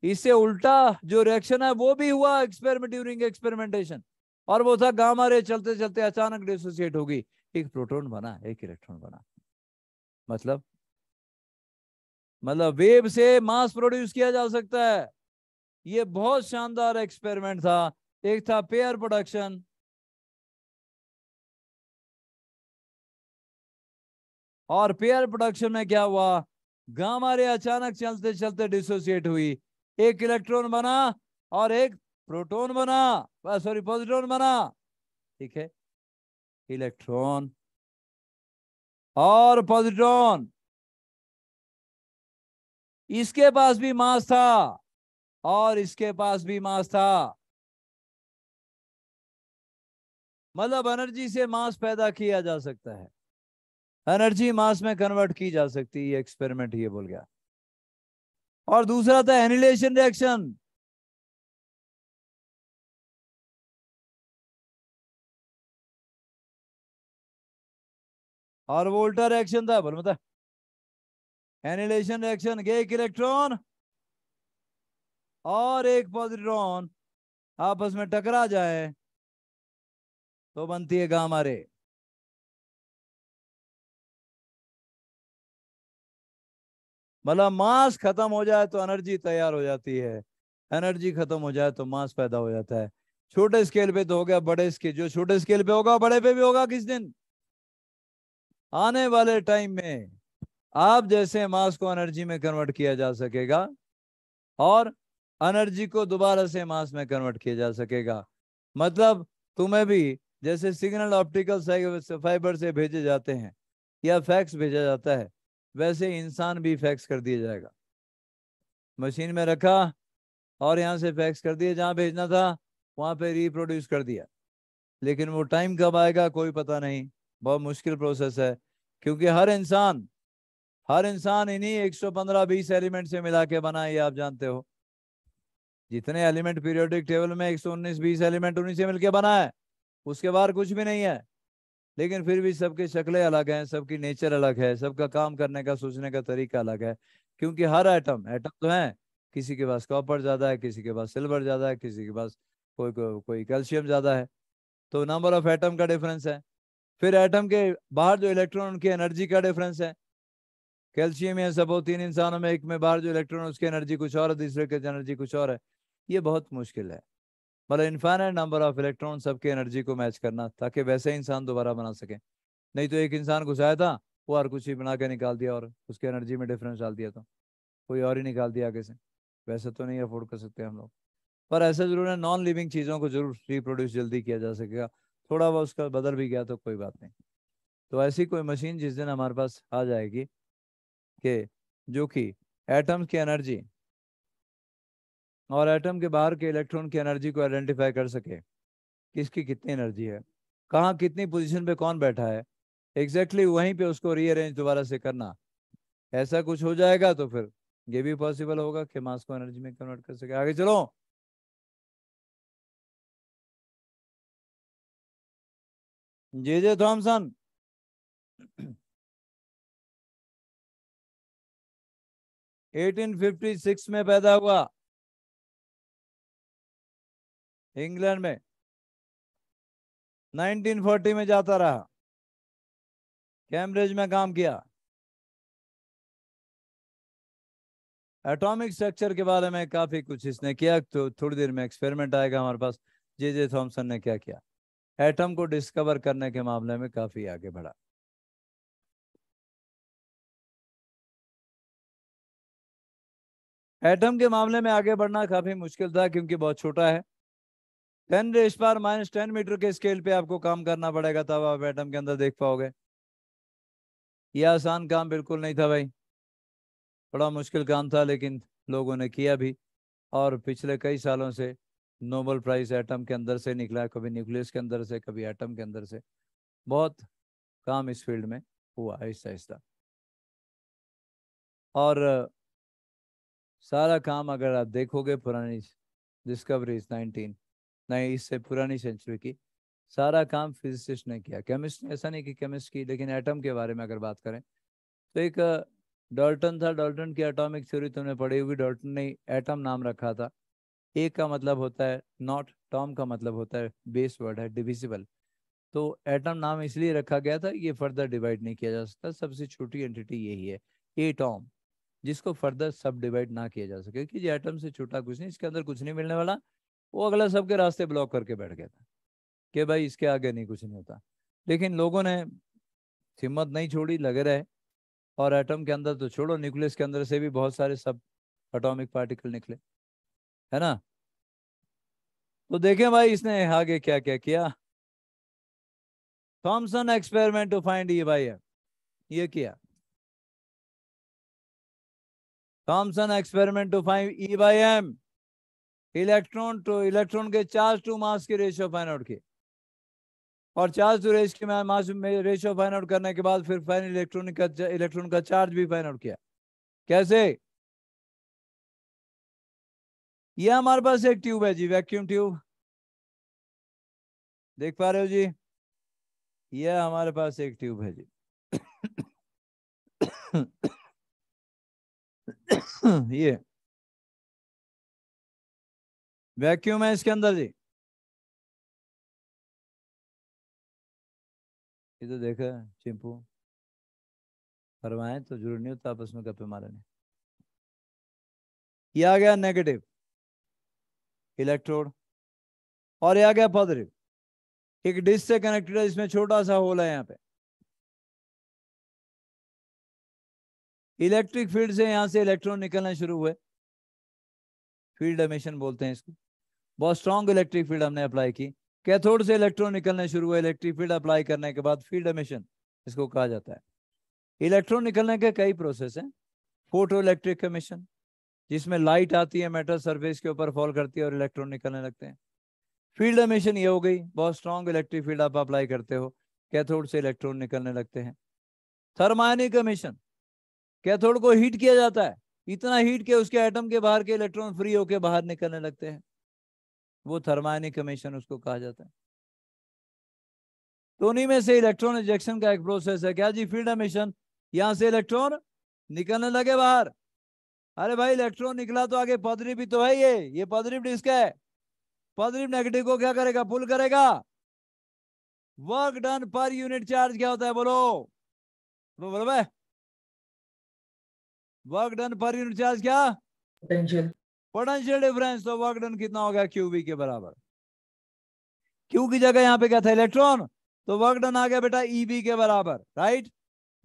इससे उल्टा जो रिएक्शन है वो भी हुआ एक्सपेरिमेंट ड्यूरिंग एक्सपेरिमेंटेशन और वो था गामा रे चलते चलते अचानक डिसोसिएट होगी एक प्रोटोन बना एक इलेक्ट्रॉन बना मतलब मतलब वेव से मास प्रोड्यूस किया जा सकता है ये बहुत शानदार एक्सपेरिमेंट था एक था पेयर प्रोडक्शन और पेयर प्रोडक्शन में क्या हुआ गामा रे अचानक चलते चलते डिसोसिएट हुई एक इलेक्ट्रॉन बना और एक प्रोटॉन बना सॉरी पॉजिट्रॉन बना ठीक है इलेक्ट्रॉन और पॉजिट्रॉन इसके पास भी मास था और इसके पास भी मास था मतलब एनर्जी से मास पैदा किया जा सकता है एनर्जी मास में कन्वर्ट की जा सकती है एक्सपेरिमेंट ये बोल गया और दूसरा था एनिलेशन रिएक्शन और वोल्टा रिएक्शन था बोल मत एनिलेशन रिएक्शन एक इलेक्ट्रॉन और एक पॉजिट्रॉन आपस में टकरा जाए तो बनती है गामा रे मतलब मास खत्म हो जाए तो एनर्जी तैयार हो जाती है एनर्जी खत्म हो जाए तो मास पैदा हो जाता है छोटे स्केल पे तो हो गया बड़े स्केल जो छोटे स्केल पे होगा बड़े पे भी होगा किस दिन आने वाले टाइम में आप जैसे मास को एनर्जी में कन्वर्ट किया जा सकेगा और एनर्जी को दोबारा से मास में कन्वर्ट किया जा सकेगा मतलब तुम्हें भी जैसे सिग्नल ऑप्टिकल फाइबर से भेजे जाते हैं या फैक्स भेजा जाता है वैसे इंसान भी फैक्स कर दिया जाएगा मशीन में रखा और यहाँ से फैक्स कर दिया जहाँ भेजना था वहाँ पे रिप्रोड्यूस कर दिया लेकिन वो टाइम कब आएगा कोई पता नहीं बहुत मुश्किल प्रोसेस है क्योंकि हर इंसान हर इंसान इन्हीं 115 बीस एलिमेंट से मिला के बना ये आप जानते हो जितने एलिमेंट पीरियोडिक टेबल में 119 बीस एलिमेंट उन्हीं से मिलके बना है उसके बाहर कुछ भी नहीं है लेकिन फिर भी सबके शक्लें अलग हैं सबकी नेचर अलग है सबका काम करने का सोचने का तरीका अलग है क्योंकि हर आइटम आइटम तो है किसी के पास कॉपर ज़्यादा है किसी के पास सिल्वर ज़्यादा है किसी के पास कोई को, कोई कैल्शियम ज़्यादा है तो नंबर ऑफ एटम का डिफरेंस है फिर एटम के बाहर जो इलेक्ट्रॉन उनकी एनर्जी का डिफरेंस है कैल्शियम या सब तीन इंसानों में एक में बाहर जो इलेक्ट्रॉन उसकी एनर्जी कुछ और है दूसरे के एनर्जी कुछ और है ये बहुत मुश्किल है मतलब इन्फाइनाइट नंबर ऑफ इलेक्ट्रॉन सबके एनर्जी को मैच करना ताकि वैसे इंसान दोबारा बना सके नहीं तो एक इंसान घुसाया था वो हर कुछ ही बना के निकाल दिया और उसके एनर्जी में डिफरेंस डाल दिया तो कोई और ही निकाल दिया आगे से वैसे तो नहीं अफोर्ड कर सकते हम लोग पर ऐसे जरूर है नॉन लिविंग चीज़ों को जरूर रिप्रोड्यूस जल्दी किया जा सकेगा थोड़ा बहुत उसका बदल भी गया तो कोई बात नहीं तो ऐसी कोई मशीन जिस दिन हमारे पास आ जाएगी कि जो कि एटम्स की एनर्जी और एटम के बाहर के इलेक्ट्रॉन की एनर्जी को आइडेंटिफाई कर सके किसकी कितनी एनर्जी है कहाँ कितनी पोजीशन पे कौन बैठा है एग्जैक्टली exactly वहीं पे उसको रीअरेंज दोबारा से करना ऐसा कुछ हो जाएगा तो फिर ये भी पॉसिबल होगा कि मास को एनर्जी में कन्वर्ट कर सके आगे चलो J J Thomson eighteen fifty six में पैदा हुआ इंग्लैंड में 1940 में जाता रहा कैम्ब्रिज में काम किया एटॉमिक स्ट्रक्चर के बारे में काफी कुछ इसने किया तो थोड़ी देर में एक्सपेरिमेंट आएगा हमारे पास जे जे थॉम्सन ने क्या किया एटम को डिस्कवर करने के मामले में काफी आगे बढ़ा एटम के मामले में आगे बढ़ना काफी मुश्किल था क्योंकि बहुत छोटा है टेन रेस पार माइनस टेन मीटर के स्केल पे आपको काम करना पड़ेगा तब आप एटम के अंदर देख पाओगे यह आसान काम बिल्कुल नहीं था भाई बड़ा मुश्किल काम था लेकिन लोगों ने किया भी और पिछले कई सालों से नोबल प्राइज एटम के अंदर से निकला कभी न्यूक्लियस के अंदर से कभी एटम के अंदर से बहुत काम इस फील्ड में हुआ आहिस्ता आहिस्ता और सारा काम अगर आप देखोगे पुरानी डिस्कवरीज नाइनटीन ना इससे पुरानी सेंचुरी की सारा काम फिजिसिस्ट ने किया केमिस्ट ने ऐसा नहीं कि केमिस्ट की लेकिन एटम के बारे में अगर बात करें तो एक डॉल्टन था डॉल्टन की एटॉमिक थ्योरी तुमने पढ़ी होगी डॉल्टन ने एटम नाम रखा था ए का मतलब होता है नॉट टॉम का मतलब होता है बेस वर्ड है डिविजिबल तो एटम नाम इसलिए रखा गया था ये फर्दर डिवाइड नहीं किया जा सकता सबसे छोटी एंटिटी यही है ए टॉम जिसको फर्दर सब डिवाइड ना किया जा सके क्योंकि ये एटम से छोटा कुछ नहीं इसके अंदर कुछ नहीं मिलने वाला वो अगला सबके रास्ते ब्लॉक करके बैठ गया था कि भाई इसके आगे नहीं कुछ नहीं होता लेकिन लोगों ने हिम्मत नहीं छोड़ी लगे रहे और एटम के अंदर तो छोड़ो न्यूक्लियस के अंदर से भी बहुत सारे सब एटॉमिक पार्टिकल निकले है ना तो देखें भाई इसने आगे क्या क्या किया थॉमसन एक्सपेरिमेंट टू फाइंड ये भाई ये किया Thomson experiment to find E by M electron to electron के चार्ज टू मास की रेशियो फाइन आउट की और चार्ज टू रेश की मास रेशियो फाइन आउट करने के बाद फिर फाइन इलेक्ट्रॉन का इलेक्ट्रॉन का चार्ज भी फाइन आउट किया कैसे यह हमारे पास एक ट्यूब है जी वैक्यूम ट्यूब देख पा रहे हो जी यह हमारे पास एक ट्यूब है जी ये वैक्यूम है इसके अंदर जी ये तो देखा चिंपू फरमाए तो जरूर नहीं होता आपस में गपे मारने ये आ गया नेगेटिव इलेक्ट्रोड और ये आ गया पॉजिटिव एक डिश से कनेक्टेड है इसमें छोटा सा होल है यहाँ पे इलेक्ट्रिक फील्ड से यहाँ से इलेक्ट्रॉन निकलना शुरू हुए फील्ड एमिशन बोलते हैं इसको बहुत स्ट्रॉन्ग इलेक्ट्रिक फील्ड हमने अप्लाई की कैथोड से इलेक्ट्रॉन निकलने शुरू हुए इलेक्ट्रिक फील्ड अप्लाई करने के बाद फील्ड एमिशन इसको कहा जाता है इलेक्ट्रॉन निकलने के कई प्रोसेस हैं फोटो इलेक्ट्रिक एमिशन जिसमें लाइट आती है मेटल सरफेस के ऊपर फॉल करती है और इलेक्ट्रॉन निकलने लगते हैं फील्ड एमिशन ये हो गई बहुत स्ट्रॉन्ग इलेक्ट्रिक फील्ड आप अप्लाई करते हो कैथोड से इलेक्ट्रॉन निकलने लगते हैं थर्मायनिक एमिशन कैथोड को हीट किया जाता है इतना हीट के उसके एटम के बाहर के इलेक्ट्रॉन फ्री होकर बाहर निकलने लगते हैं वो थर्मायनिक कमीशन उसको कहा जाता है तो उन्हीं में से इलेक्ट्रॉन इजेक्शन का एक प्रोसेस है क्या जी फील्ड एमिशन यहां से इलेक्ट्रॉन निकलने लगे बाहर अरे भाई इलेक्ट्रॉन निकला तो आगे पॉजिटिव भी तो है ये ये पॉजिटिव डिस्क है पॉजिटिव नेगेटिव को क्या करेगा पुल करेगा work done per unit charge क्या होता है बोलो बोलो भाई work done per unit charge क्या पोटेंशियल पोटेंशियल डिफरेंस तो वर्क डन कितना हो गया क्यूबी के बराबर क्यू की जगह यहाँ पे क्या था इलेक्ट्रॉन तो वर्क डन आ गया बेटा ईबी e के बराबर राइट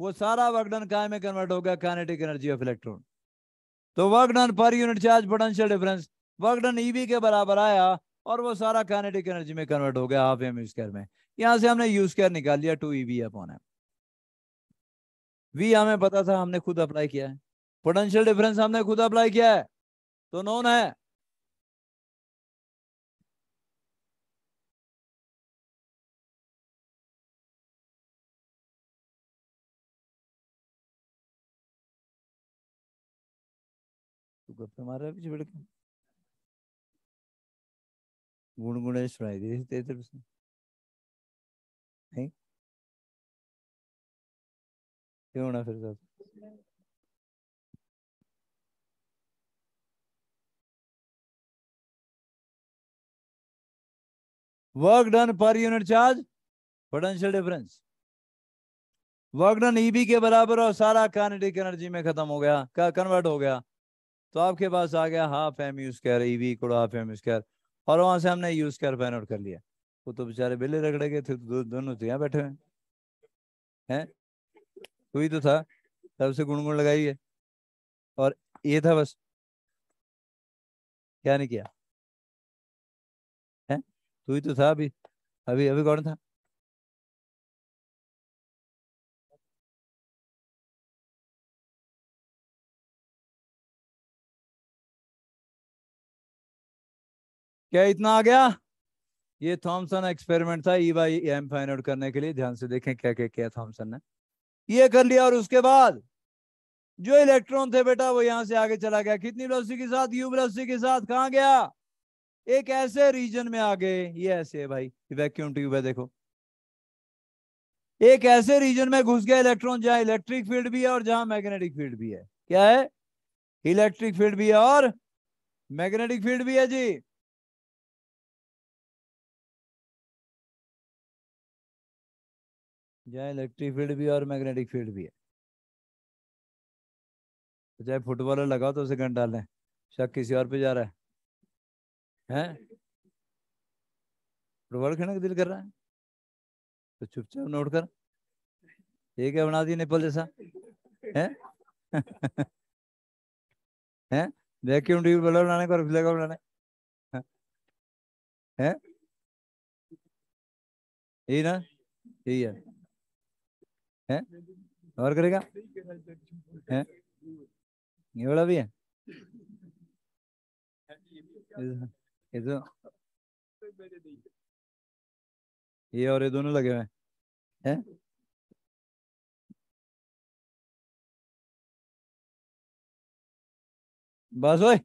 वो सारा वर्क डन काय में कन्वर्ट हो गया काइनेटिक एनर्जी ऑफ इलेक्ट्रॉन तो work done per unit charge potential difference work done EV के बराबर आया और वो सारा काइनेटिक एनर्जी में कन्वर्ट हो गया हाफ एम स्क्वायर में यहाँ से हमने यू स्क्वायर निकाल लिया two E B upon M V हमें पता था हमने खुद अप्लाई किया है पोटेंशियल डिफरेंस हमने खुद अप्लाई किया है तो नोन है मार रहा है पीछे बैठ सुनाई दे तेरे तरफ से नहीं क्यों ना फिर साहब work done per unit charge potential difference work done EV के बराबर और सारा काइनेटिक एनर्जी में खत्म हो गया का कन्वर्ट हो गया तो आपके पास आ गया half M U square EV कूड़ा हाफ एम यू स्क्वायर और वहां से हमने यू स्क्वायर फाइन आउट कर लिया वो तो बेचारे बेले रगड़े गए थे दो, दोनों थे तो यहाँ बैठे हुए हैं वही तो था तब से गुण लगाई है और ये था बस क्या नहीं किया तू ही तो था अभी अभी अभी कौन था क्या इतना आ गया ये थॉमसन एक्सपेरिमेंट था E by M find out करने के लिए ध्यान से देखें क्या क्या किया थॉमसन ने ये कर लिया और उसके बाद जो इलेक्ट्रॉन थे बेटा वो यहां से आगे चला गया कितनी वेलोसिटी के साथ यू वेलोसिटी के साथ कहा गया एक ऐसे रीजन में आ गए ये ऐसे है भाई वैक्यूम ट्यूब है देखो एक ऐसे रीजन में घुस गया इलेक्ट्रॉन जहां इलेक्ट्रिक फील्ड भी है और जहां मैग्नेटिक फील्ड भी है क्या है इलेक्ट्रिक फील्ड भी है और मैग्नेटिक फील्ड भी है जी जहां इलेक्ट्रिक फील्ड भी और मैग्नेटिक फील्ड भी है तो चाहे फुटबॉलर लगाओ तो उसे गन डालें शक किसी और पे जा रहा है है फुटबॉल खेलने का दिल कर रहा है तो चुपचाप नोट कर ये क्या बना दी नेपाल जैसा है है वैक्यूम ट्यूब बल्ला बनाने का रिफ्लेक्टर का बनाने है ये ना ये है है और करेगा है ये वाला भी है हाँ ये ये और ये दोनों लगे हुए हैं बस वही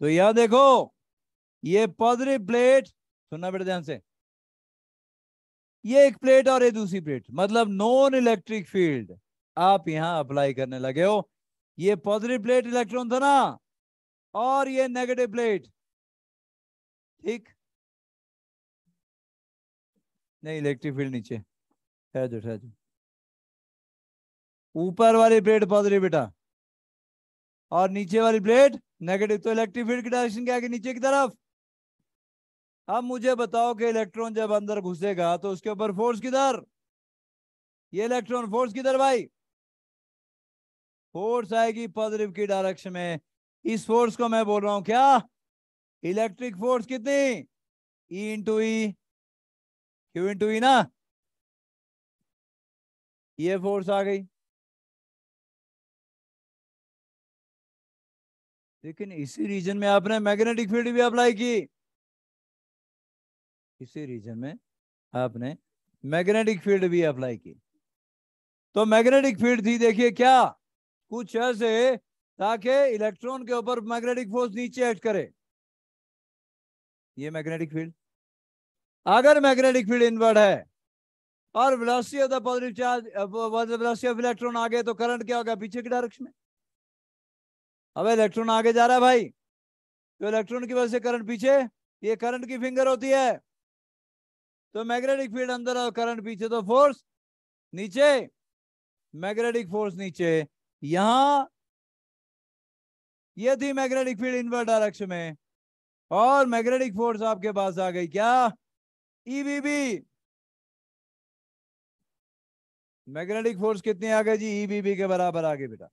तो यह देखो ये पदरी प्लेट सुनना बेटा ध्यान से ये एक प्लेट और ये दूसरी प्लेट मतलब नॉन इलेक्ट्रिक फील्ड आप यहां अप्लाई करने लगे हो ये पॉजिटिव प्लेट इलेक्ट्रॉन था ना और ये नेगेटिव प्लेट ठीक नहीं इलेक्ट्रिक फील्ड नीचे ऊपर वाली प्लेट पॉजिटिव बेटा और नीचे वाली प्लेट नेगेटिव तो इलेक्ट्रिक फील्ड की डायरेक्शन क्या है नीचे की तरफ अब मुझे बताओ कि इलेक्ट्रॉन जब अंदर घुसेगा तो उसके ऊपर फोर्स किधर ये इलेक्ट्रॉन फोर्स किधर भाई फोर्स आएगी पॉजिटिव की डायरेक्शन में इस फोर्स को मैं बोल रहा हूं क्या इलेक्ट्रिक फोर्स कितनी E into E Q into E ना ये फोर्स आ गई लेकिन इसी रीजन में आपने मैग्नेटिक फील्ड भी अप्लाई की इसी रीजन में आपने मैग्नेटिक फील्ड भी अप्लाई की तो मैग्नेटिक फील्ड थी देखिए क्या कुछ ऐसे ताकि इलेक्ट्रॉन के ऊपर मैग्नेटिक फोर्स नीचे एक्ट करे ये मैग्नेटिक फील्ड अगर मैग्नेटिक फील्ड इनवर्ड है और velocity of the positive charge velocity of electron आगे तो करंट क्या होगा पीछे की डायरेक्शन में अब इलेक्ट्रॉन आगे जा रहा है भाई तो इलेक्ट्रॉन की वजह से करंट पीछे ये करंट की फिंगर होती है तो मैग्नेटिक फील्ड अंदर और करंट पीछे तो फोर्स नीचे मैग्नेटिक फोर्स नीचे यहां ये थी मैग्नेटिक फील्ड इनवर्ट डायरेक्शन में और मैग्नेटिक फोर्स आपके पास आ गई क्या ईबीबी e मैग्नेटिक फोर्स कितनी आ गई जी ईबीबी e के बराबर आ गई बेटा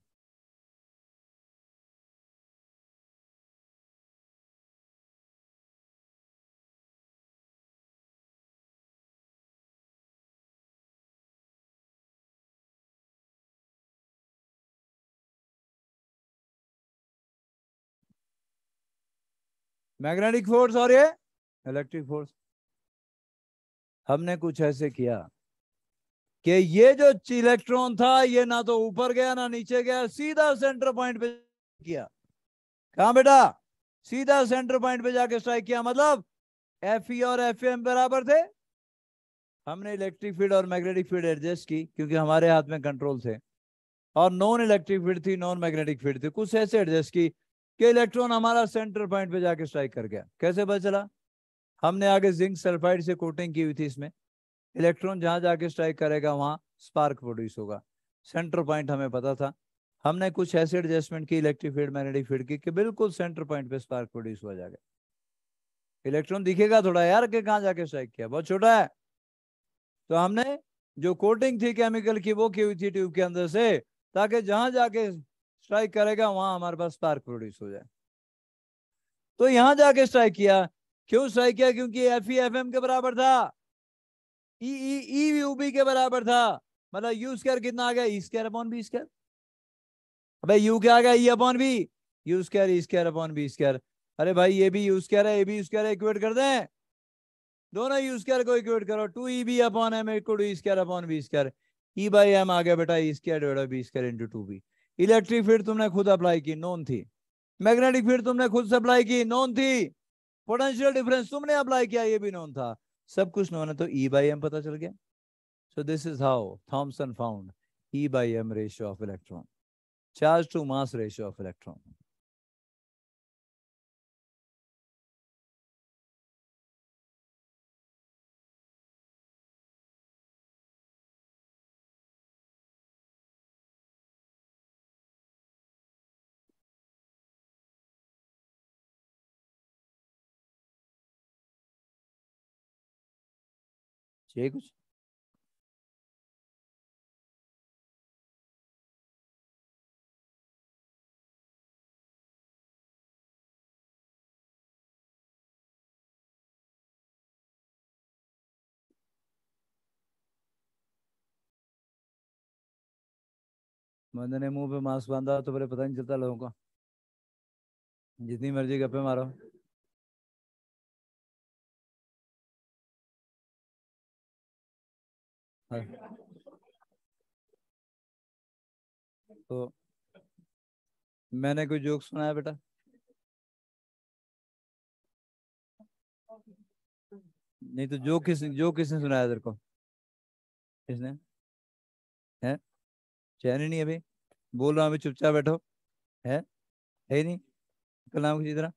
मैग्नेटिक फोर्स और ये इलेक्ट्रिक फोर्स हमने कुछ ऐसे किया कि ये जो इलेक्ट्रॉन था ये ना तो ऊपर गया ना नीचे गया सीधा सेंटर पॉइंट पे किया कहा बेटा सीधा सेंटर पॉइंट पे जाके स्ट्राइक किया मतलब एफ ई और एफ एम बराबर थे हमने इलेक्ट्रिक फील्ड और मैग्नेटिक फील्ड एडजस्ट की क्योंकि हमारे हाथ में कंट्रोल थे और नॉन इलेक्ट्रिक फील्ड थी नॉन मैग्नेटिक फील्ड थी कुछ ऐसे एडजस्ट की कि इलेक्ट्रॉन हमारा सेंटर पॉइंट पे जाके स्ट्राइक कर गया कैसे पता चला हमने आगे जिंक सल्फाइड से कोटिंग की हुई थी इसमें इलेक्ट्रॉन जहां जाके स्ट्राइक करेगा वहां स्पार्क प्रोड्यूस होगा सेंटर पॉइंट हमें पता था हमने कुछ ऐसे एडजस्टमेंट की इलेक्ट्रिक फील्ड मैग्नेटिक फील्ड की कि बिल्कुल सेंटर पॉइंट पे स्पार्क प्रोड्यूस हुआ जाएगा इलेक्ट्रॉन दिखेगा थोड़ा यार के कहाँ जाके स्ट्राइक किया बहुत छोटा है तो हमने जो कोटिंग थी केमिकल की वो की हुई थी ट्यूब के अंदर से ताकि जहां जाके स्ट्राइक करेगा वहां हमारे पास स्पार्क प्रोड्यूस हो जाए तो यहां जाके स्ट्राइक किया क्यों स्ट्राइक किया क्योंकि एफ ई एफ एम के बराबर था ई ई ई बी के बराबर था मतलब यू स्केयर कितना आ गया E square upon B square अबे यू क्या आ गया E upon B U square E square upon B square अरे भाई ये भी यू स्केयर है ए बी यू स्केयर इक्वेट कर दें दोनों यू स्केयर को इक्वेट करो two E B upon M equal to E square upon B square E by M आ गया बेटा E square B square into two B electric field तुमने खुद अप्लाई की नॉन थी मैग्नेटिक फील्ड तुमने खुद से अप्लाई की नॉन थी पोटेंशियल डिफरेंस तुमने अप्लाई किया ये भी नॉन था सब कुछ नॉन है तो ई बाई एम पता चल गया so this is how Thomson found E by M ratio of electron charge to mass ratio of electron चाहिए कुछ बंदे ने मुंह पे मास्क बांधा तो पहले पता नहीं चलता लोगों का जितनी मर्जी गप्पे मारो हाँ। तो मैंने कोई जोक सुनाया बेटा नहीं तो जो किस जो किसने सुनाया तेरे को किसने है चैन ही नहीं अभी बोल रहा हूँ अभी चुपचाप बैठो है है नहीं कल नाम किसी तरह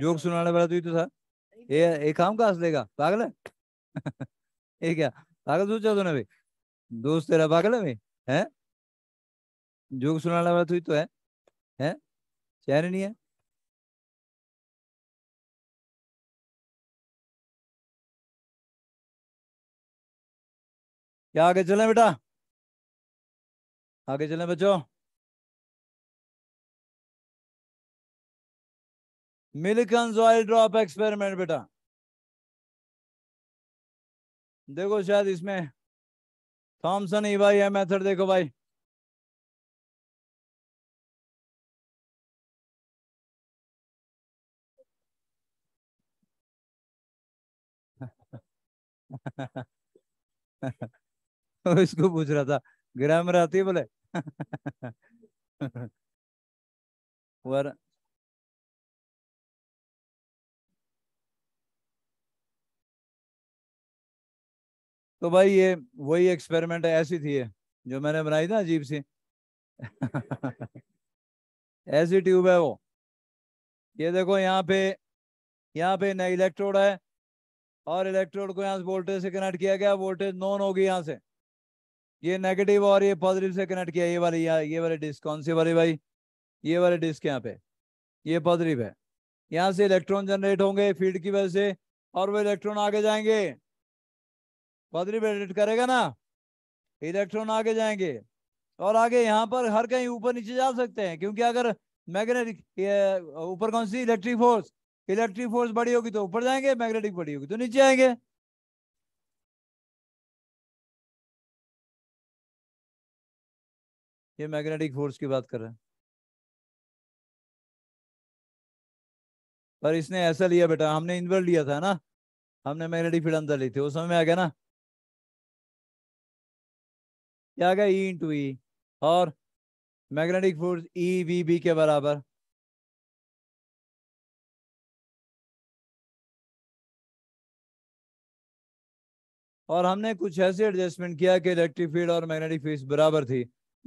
जोक सुनाने वाला तो ही तो था ये एक काम का हंस लेगा पागल है ये क्या पागल सोचा तो ना भाई दोस्त तेरा पागल है भाई है जोक सुनाने वाला तू तो है हैं चैन नहीं है क्या आगे चलें बेटा आगे चलें बच्चों मिलिकन ऑयल ड्रॉप एक्सपेरिमेंट बेटा देखो शायद इसमें थॉमसन ही भाई है मेथड देखो भाई इसको पूछ रहा था ग्रामर आती है बोले तो भाई ये वही एक्सपेरिमेंट ऐसी थी है जो मैंने बनाई थी अजीब सी ऐसी ट्यूब है वो ये देखो यहाँ पे यहाँ पे नया इलेक्ट्रोड है और इलेक्ट्रोड को यहाँ से वोल्टेज से कनेक्ट किया गया वोल्टेज नॉन होगी यहाँ से ये नेगेटिव और ये पॉजिटिव से कनेक्ट किया ये वाली यहाँ ये वाली डिस्क कौन सी वाली भाई ये वाली डिस्क यहाँ पे ये पॉजिटिव है यहाँ से इलेक्ट्रॉन जनरेट होंगे फील्ड की वजह से और वो इलेक्ट्रॉन आगे जाएंगे क्वाड्रिपेडेड करेगा ना इलेक्ट्रॉन आगे जाएंगे और आगे यहाँ पर हर कहीं ऊपर नीचे जा सकते हैं क्योंकि अगर मैग्नेटिक ऊपर कौन सी इलेक्ट्रिक फोर्स इलेक्ट्रिक फोर्स बड़ी होगी तो ऊपर जाएंगे मैग्नेटिक बड़ी होगी तो नीचे आएंगे ये मैग्नेटिक फोर्स की बात कर रहे हैं पर इसने ऐसा लिया बेटा हमने इन्वर्ट लिया था ना हमने मैग्नेटिक फील्ड अंदर ली थी उस समय में आ गया ना क्या आ गया ई इंटू ई और magnetic force E V B के बराबर और हमने कुछ ऐसे एडजस्टमेंट किया कि इलेक्ट्रिक फील्ड और मैग्नेटिक फील्ड बराबर थी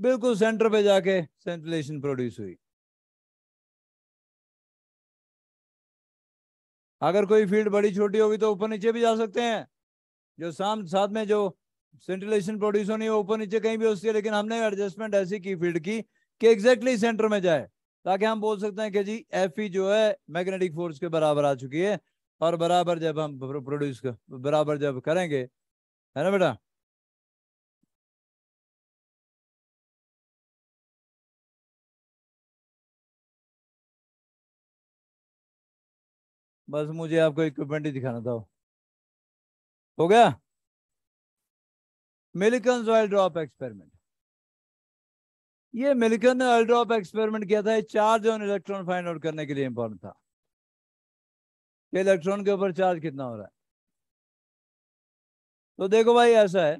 बिल्कुल सेंटर पे जाके सेंट्रलेशन प्रोड्यूस हुई अगर कोई फील्ड बड़ी छोटी होगी तो ऊपर नीचे भी जा सकते हैं जो साम साथ में जो सेंट्रलेशन प्रोड्यूस होनी ऊपर नीचे कहीं भी हो सकती है लेकिन हमने एडजस्टमेंट ऐसी की फील्ड की कि एग्जैक्टली exactly सेंटर में जाए ताकि हम बोल सकते हैं कि जी एफ जो है मैग्नेटिक फोर्स के बराबर आ चुकी है और बराबर जब हम प्रोड्यूस कर, बराबर जब करेंगे है ना बेटा बस मुझे आपको इक्विपमेंट ही दिखाना था हो गया मिलिकन ऑयल ड्रॉप एक्सपेरिमेंट ये मिलिकन ने ऑयल ड्रॉप एक्सपेरिमेंट किया था ये charge on electron find out करने के लिए इंपॉर्टेंट था कि इलेक्ट्रॉन के ऊपर चार्ज कितना हो रहा है तो देखो भाई ऐसा है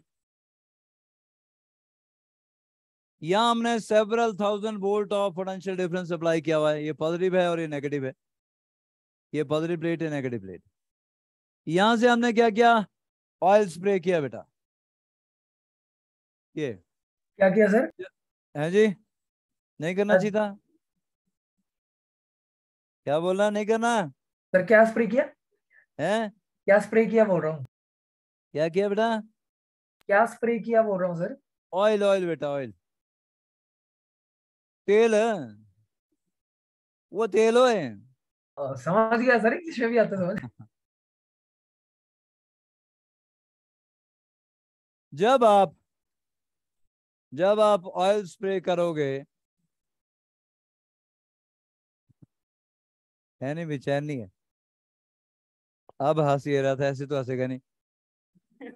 यहां हमने several thousand volt of potential difference apply किया हुआ है ये पॉजिटिव है और ये नेगेटिव है ये पॉजिटिव प्लेट है नेगेटिव प्लेट यहां से हमने क्या किया ऑयल स्प्रे किया बेटा किए क्या किया सर है जी नहीं करना चाहिए था क्या बोला नहीं करना सर क्या स्प्रे किया है क्या स्प्रे किया बोल रहा हूँ क्या किया बेटा क्या स्प्रे किया बोल रहा हूँ सर ऑयल ऑयल बेटा ऑयल तेल है वो तेल हो है समझ गया सर इंग्लिश में भी आता समझ जब आप जब आप ऑयल स्प्रे करोगे है नहीं नहीं है अब हंसी रहा था ऐसे तो हंसेगा नहीं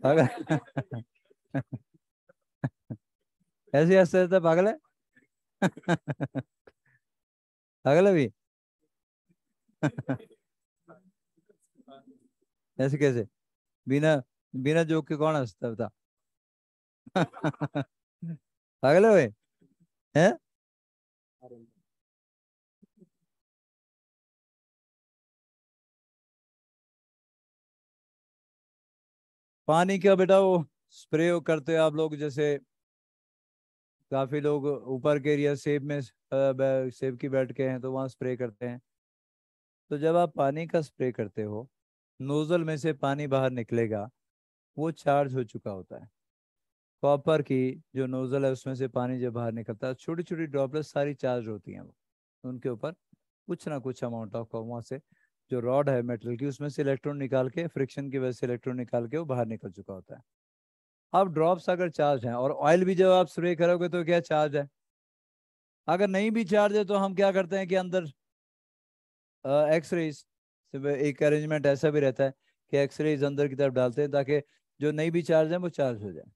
अगर ऐसे हंसते था पागल है पागल भी ऐसे कैसे बिना बिना जोक के कौन हंसता था पागल हो गए हैं पानी का बेटा वो स्प्रे करते आप लोग जैसे काफ़ी लोग ऊपर के एरिया सेब में सेब की बैठ के हैं तो वहाँ स्प्रे करते हैं तो जब आप पानी का स्प्रे करते हो नोज़ल में से पानी बाहर निकलेगा वो चार्ज हो चुका होता है कॉपर की जो नोजल है उसमें से पानी जब बाहर निकलता है तो छोटी छोटी ड्रॉपलेट सारी चार्ज होती हैं वो उनके ऊपर कुछ ना कुछ अमाउंट ऑफ वहाँ से जो रॉड है मेटल की उसमें से इलेक्ट्रॉन निकाल के फ्रिक्शन की वजह से इलेक्ट्रॉन निकाल के वो बाहर निकल चुका होता है अब ड्रॉप्स अगर चार्ज हैं और ऑयल भी जब आप स्प्रे करोगे तो क्या चार्ज है अगर नहीं भी चार्ज है तो हम क्या करते हैं कि अंदर एक्सरेज एक अरेंजमेंट ऐसा भी रहता है कि एक्सरेज अंदर की तरफ डालते हैं ताकि जो नहीं भी चार्ज है वो चार्ज हो जाए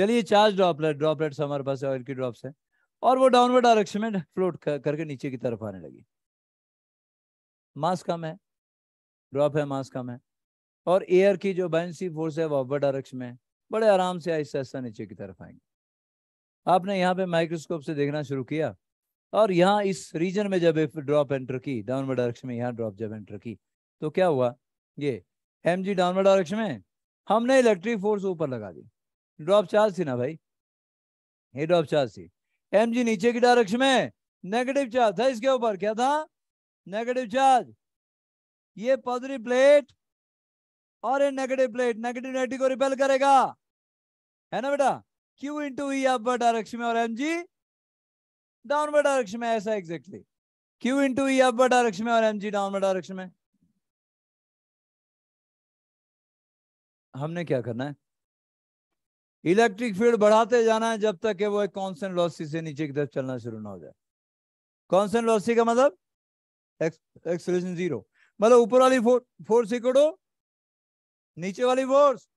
चलिए चार्ज ड्रॉपलेट ड्रॉपलेट हमारे पास ऑयल की ड्रॉप्स है और वो डाउनवर्ड डायरेक्शन में फ्लोट करके नीचे की तरफ आने लगी मास कम है ड्रॉप है मास कम है और एयर की जो बैंसी फोर्स है वो अपर डायरेक्शन में बड़े आराम से आहिस्ता आहिस्ता नीचे की तरफ आएंगे आपने यहाँ पे माइक्रोस्कोप से देखना शुरू किया और यहाँ इस रीजन में जब ड्रॉप एंटर की डाउनवर्ड डायरेक्शन में यहाँ ड्रॉप जब एंटर की तो क्या हुआ ये एम जी डाउनवर्ड डायरेक्शन में हमने इलेक्ट्रिक फोर्स ऊपर लगा दी ड्रॉप चार्ज थी ना भाई ये ड्रॉप चार्ज थी एम जी नीचे की डायरेक्शन में नेगेटिव चार्ज था इसके ऊपर क्या था नेगेटिव चार्ज ये पॉजिटिव प्लेट और ये नेगेटिव प्लेट नेगेटिव नेगेटिव को रिपेल करेगा है ना बेटा क्यू इंटू ई डायरेक्शन में और एम जी डाउनवर्ड डायरेक्शन में ऐसा exactly Q into E direction में और एम जी डाउनवर्ड डायरेक्शन में हमने क्या करना है इलेक्ट्रिक फील्ड बढ़ाते जाना है जब तक कि वो एक कॉन्सेंट लॉसी से नीचे की तरफ चलना शुरू ना हो जाए कॉन्सेंट लॉसी का मतलब एक्सलेशन जीरो मतलब ऊपर वाली फोर्स इक्वल टू नीचे वाली फोर्स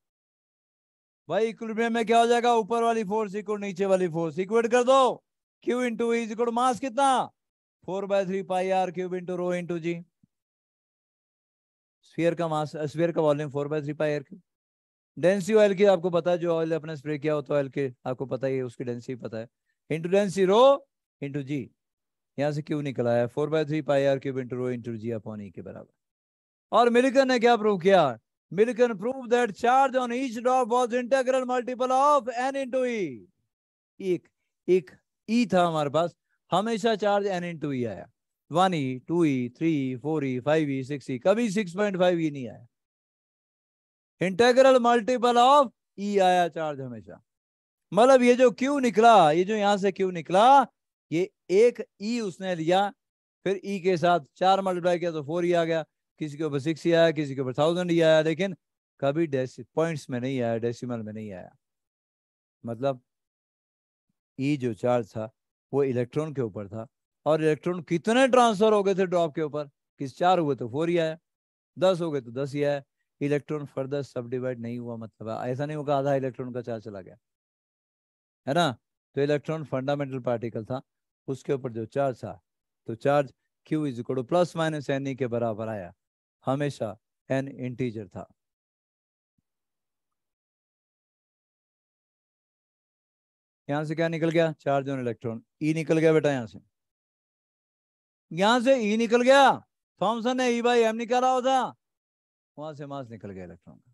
भाई इक्विलिब्रियम में क्या हो जाएगा ऊपर वाली फोर्स इक्वल नीचे वाली फोर्स इक्वेट कर दो Q into is equal mass कितना four by three pi R cube into rho into G sphere का मास स्फीयर का volume four by three pi R cube density oil की आपको पता है जो ऑयल अपने स्प्रे किया हो तो ऑयल के आपको पता ही है उसकी डेंसी पता है इंटू डेंसी रो इंटू जी यहाँ से क्यों निकला है four by three pi R cube into rho into G upon E के बराबर और मिल्कन ने क्या प्रूव किया Millikan prove that charge on each drop was integral multiple of N into E एक एक ई e था हमारे पास हमेशा चार्ज एन इंटू ई आया one E two E three four E five E six E कभी सिक्स पॉइंट फाइव ई नहीं आया इंटेग्रल मल्टीपल ऑफ ई आया चार्ज हमेशा मतलब ये जो क्यू निकला ये जो यहां से क्यू निकला ये एक ई e उसने लिया फिर ई e के साथ चार मल्टीप्लाई किया तो फोर ई e आ गया किसी के ऊपर सिक्स ई आया किसी के ऊपर थाउजेंड ई आया लेकिन कभी पॉइंट्स में नहीं आया डेसिमल में नहीं आया मतलब ई जो चार्ज था वो इलेक्ट्रॉन के ऊपर था और इलेक्ट्रॉन कितने ट्रांसफर हो गए थे ड्रॉप के ऊपर किस चार हुए तो फोर ही आया दस हो गए तो दस ही आया इलेक्ट्रॉन फर्दर सब डिवाइड नहीं हुआ मतलब ऐसा नहीं होगा आधा इलेक्ट्रॉन का चार्ज चला गया है ना तो इलेक्ट्रॉन फंडामेंटल पार्टिकल था उसके ऊपर जो चार्ज था तो charge Q is equal plus minus N E के बराबर आया हमेशा एन इंटीजर था यहां से क्या निकल गया charge on electron E e निकल गया बेटा यहां से यहां से ई e निकल गया थॉमसन ने ई बाई एम निकाला होता वहाँ से मास निकल गया इलेक्ट्रॉन का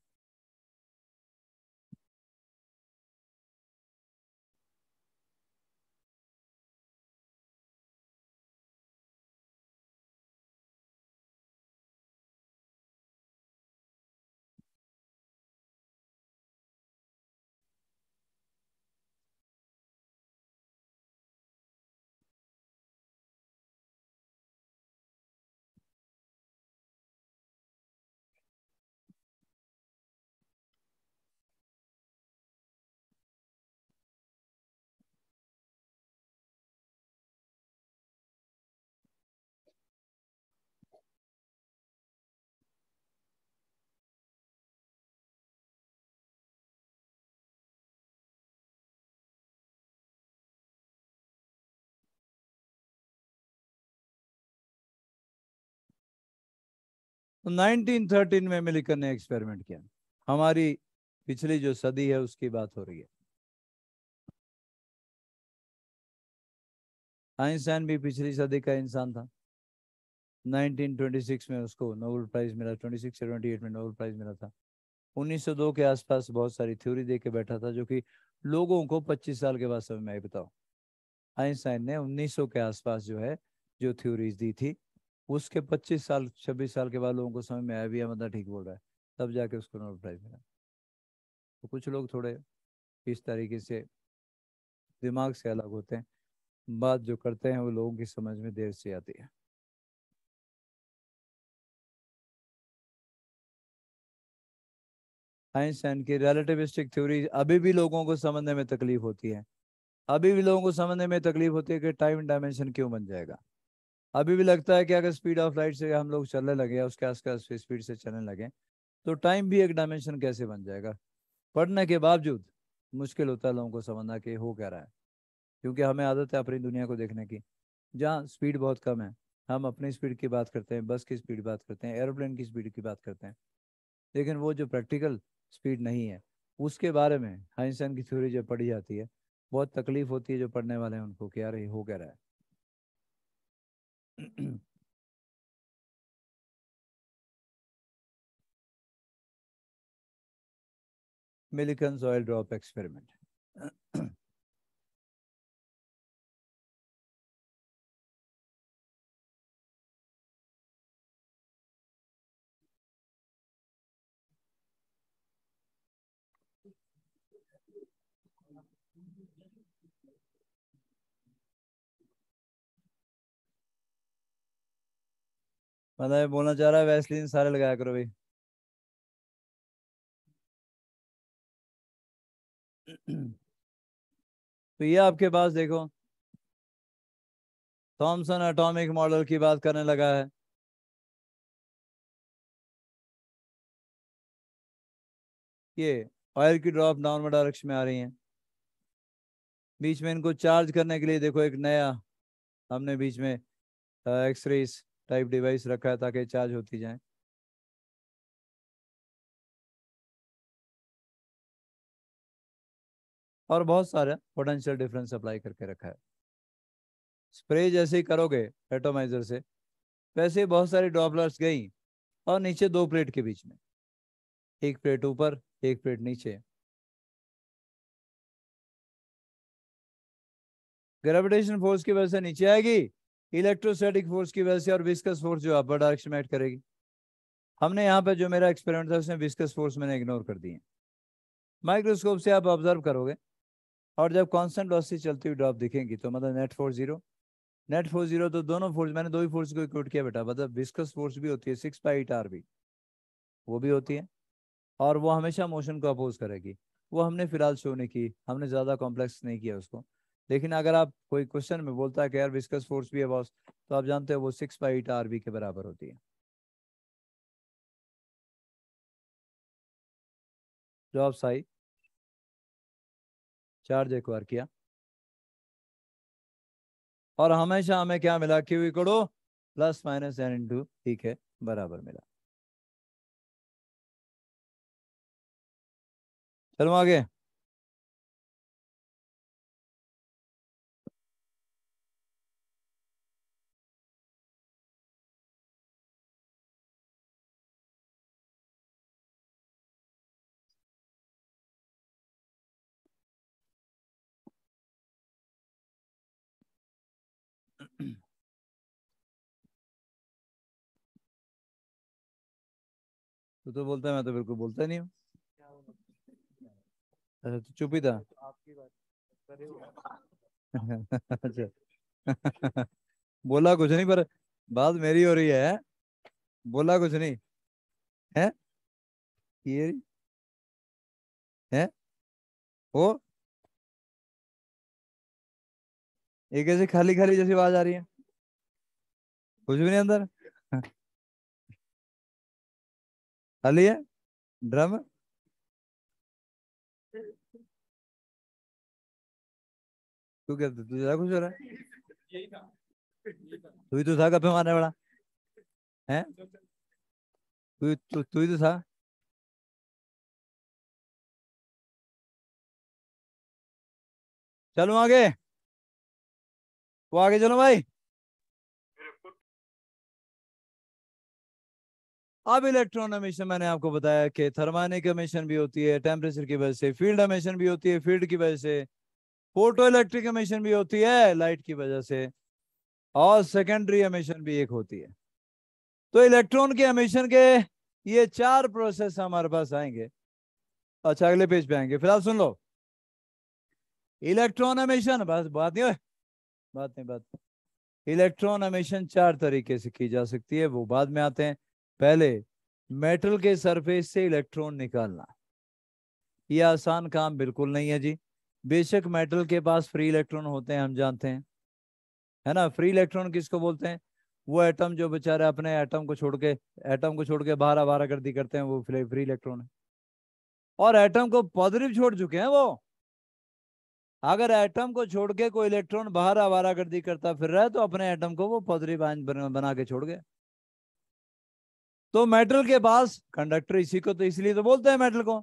तो 1913 में मिलिकन ने एक्सपेरिमेंट किया हमारी पिछली जो सदी है उसकी बात हो रही है आइंस्टाइन भी पिछली सदी का इंसान था 1926 में उसको नोबल प्राइज मिला 26 या 28 में नोबेल प्राइज मिला था 1902 के आसपास बहुत सारी थ्योरी दे के बैठा था जो कि लोगों को 25 साल के बाद समझ में आई बताओ आइंस्टाइन ने 1900 के आसपास जो है जो थ्योरीज दी थी उसके 25 साल 26 साल के बाद लोगों को समझ में आया भी बंदा ठीक बोल रहा है तब जाके उसको नोबल प्राइज मिला तो कुछ लोग थोड़े इस तरीके से दिमाग से अलग होते हैं बात जो करते हैं वो लोगों की समझ में देर से आती है आइंस्टाइन की रिलेटिविस्टिक थ्योरी अभी भी लोगों को समझने में तकलीफ होती है अभी भी लोगों को समझने में तकलीफ होती है कि टाइम डायमेंशन क्यों बन जाएगा अभी भी लगता है कि अगर स्पीड ऑफ लाइट से हम लोग चलने लगे उसके आसपास स्पीड से चलने लगे तो टाइम भी एक डायमेंशन कैसे बन जाएगा पढ़ने के बावजूद मुश्किल होता है लोगों को समझना कि हो क्या रहा है क्योंकि हमें आदत है अपनी दुनिया को देखने की जहाँ स्पीड बहुत कम है हम अपनी स्पीड की बात करते हैं बस की स्पीड बात करते हैं एरोप्लेन की स्पीड की बात करते हैं लेकिन वो जो प्रैक्टिकल स्पीड नहीं है उसके बारे में हाइंसन की थ्योरी जब पढ़ी जाती है बहुत तकलीफ होती है जो पढ़ने वाले हैं उनको क्या रही हो क्या रहा है Millikan's oil drop experiment. बंदा ये बोलना चाह रहा है वैसलीन सारे लगाया करो भाई तो ये आपके पास देखो थॉमसन एटॉमिक मॉडल की बात करने लगा है ये ऑयल की ड्रॉप नॉर्मल डायरेक्शन में आ रही हैं बीच में इनको चार्ज करने के लिए देखो एक नया हमने बीच में एक्सरेज uh, टाइप डिवाइस रखा है ताकि चार्ज होती जाए और बहुत सारे पोटेंशियल डिफरेंस अप्लाई करके रखा है स्प्रे जैसे ही करोगे एटोमाइजर से वैसे बहुत सारी ड्रॉपलर्स गई और नीचे दो प्लेट के बीच में एक प्लेट ऊपर एक प्लेट नीचे ग्रेविटेशन फोर्स की वजह से नीचे आएगी इलेक्ट्रोस्टैटिक फोर्स की वजह से और विस्कस फोर्स जो अपर डायरेक्शन में एक्ट करेगी हमने यहाँ पर जो मेरा एक्सपेरिमेंट था उसने विस्कस फोर्स मैंने इग्नोर कर दिए माइक्रोस्कोप से आप ऑब्जर्व करोगे और जब कॉन्स्टेंट लॉसेस चलती हुई ड्रॉप दिखेंगी तो मतलब net force zero net force zero तो दोनों फोर्स मैंने दो ही फोर्स को इक्वट किया बेटा मतलब विस्कस फोर्स भी होती है सिक्स बाई एट आर भी वो भी होती है और वो हमेशा मोशन को अपोज करेगी वो हमने फिलहाल शो नहीं की हमने ज़्यादा कॉम्प्लेक्स नहीं किया उसको लेकिन अगर आप कोई क्वेश्चन में बोलता है कि यार विस्कस फोर्स भी है बॉस तो आप जानते हो वो सिक्स बाई एट आर के बराबर होती है जवाब साई चार्ज एक बार किया और हमेशा हमें क्या मिला क्यू इकड़ो plus minus N into ठीक है बराबर मिला चलो आगे तू तो, तो बोलता है मैं तो बिल्कुल बोलता नहीं हूँ अच्छा तू तो चुप ही था अच्छा बोला कुछ नहीं पर बात मेरी हो रही है बोला कुछ नहीं है ये है वो एक ऐसी खाली खाली जैसी आवाज आ रही है कुछ भी नहीं अंदर डालिए ड्रम तू क्या तू ज्यादा खुश हो रहा है तू ही तो था गप्पे मारने वाला है तू तू तू ही तो था चलो आगे वो आगे चलो भाई अब इलेक्ट्रॉन मैंने आपको बताया कि थर्मानिक एमिशन भी होती है टेम्परेचर की वजह से फील्ड एमिशन भी होती है फील्ड की वजह से फोटो इलेक्ट्रिक एमिशन भी होती है लाइट की वजह से और सेकेंडरी एमिशन भी एक होती है तो इलेक्ट्रॉन के एमिशन के ये चार प्रोसेस हमारे पास आएंगे अच्छा अगले पेज पे आएंगे फिलहाल सुन लो इलेक्ट्रॉन एमिशन बस बात नहीं बात नहीं बात इलेक्ट्रॉन एमिशन चार तरीके से की जा सकती है वो बाद में आते हैं पहले मेटल के सरफेस से इलेक्ट्रॉन निकालना ये आसान काम बिल्कुल नहीं है जी बेशक मेटल के पास फ्री इलेक्ट्रॉन होते हैं हम जानते हैं है ना फ्री इलेक्ट्रॉन किसको बोलते हैं वो एटम जो बेचारे अपने एटम को छोड़ के एटम को छोड़ के बाहर आवारा गर्दी करते हैं वो फ्री इलेक्ट्रॉन है और एटम को पॉजिटिव छोड़ चुके हैं वो अगर एटम को छोड़ के कोई इलेक्ट्रॉन बाहर आवारा गर्दी करता फिर रहा है तो अपने एटम को वो पॉजिटिव आयन बना के छोड़ गया तो मेटल के पास कंडक्टर इसी को तो इसलिए तो बोलते हैं मेटल को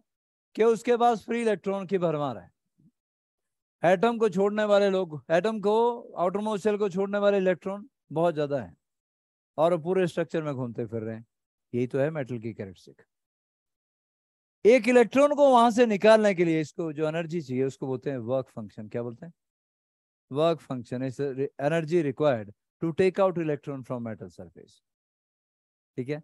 कि उसके पास फ्री इलेक्ट्रॉन की भरमार है एटम को छोड़ने वाले लोग एटम को आउटरमोस्ट को छोड़ने वाले इलेक्ट्रॉन बहुत ज्यादा है और पूरे स्ट्रक्चर में घूमते फिर रहे हैं यही तो है मेटल की कैरेक्टरिस्टिक एक इलेक्ट्रॉन को वहां से निकालने के लिए इसको जो एनर्जी चाहिए उसको बोलते हैं वर्क फंक्शन क्या बोलते हैं work function is energy required to take out electron from metal surface ठीक है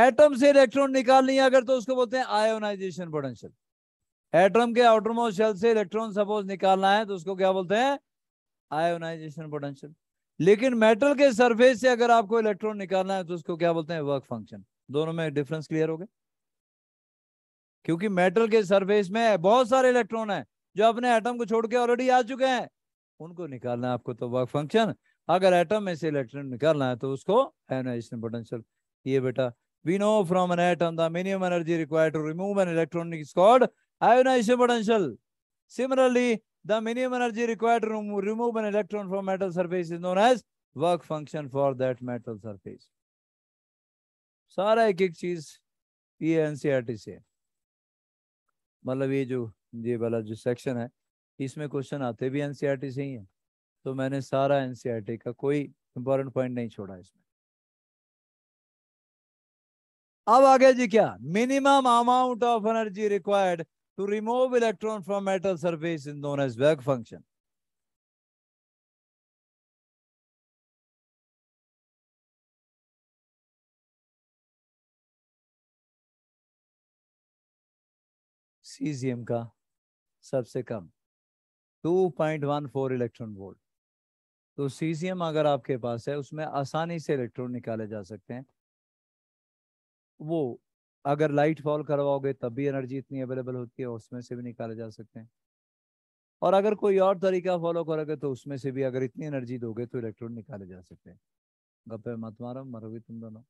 एटम से इलेक्ट्रॉन निकाल लिया अगर तो उसको बोलते हैं आयोनाइजेशन पोटेंशियल एटम के आउटरमोस्ट शेल से इलेक्ट्रॉन सपोज निकालना है तो उसको क्या बोलते हैं आयोनाइजेशन पोटेंशियल लेकिन मेटल के सरफेस से अगर आपको इलेक्ट्रॉन निकालना है तो उसको क्या बोलते हैं वर्क फंक्शन दोनों में डिफरेंस क्लियर हो गया क्योंकि मेटल के सरफेस में बहुत सारे इलेक्ट्रॉन है जो अपने एटम को छोड़ के ऑलरेडी आ चुके हैं उनको निकालना है आपको तो वर्क फंक्शन अगर एटम में से इलेक्ट्रॉन निकालना है तो उसको आयोनाइजेशन पोटेंशियल ये बेटा We know from an atom the minimum energy required to remove an electron is called ionization potential. Similarly, the minimum energy required to remove an electron from metal surface is known as work function for that metal surface. sara ek ek cheez ye ncrt se matlab ye jo ye wala jo section hai isme question aate bhi ncrt se hi hai to maine sara ncrt ka koi important point nahi choda isme अब आगे जी क्या minimum amount of energy required to remove electron from metal surface is known as work function caesium का सबसे कम 2.14 इलेक्ट्रॉन वोल्ट तो सीजीएम अगर आपके पास है उसमें आसानी से इलेक्ट्रॉन निकाले जा सकते हैं वो अगर लाइट फॉल करवाओगे तब भी एनर्जी इतनी अवेलेबल होती है उसमें से भी निकाले जा सकते हैं और अगर कोई और तरीका फॉलो करोगे तो उसमें से भी अगर इतनी एनर्जी दोगे तो इलेक्ट्रॉन निकाले जा सकते हैं गप्पे मत मारो मरोगे तुम दोनों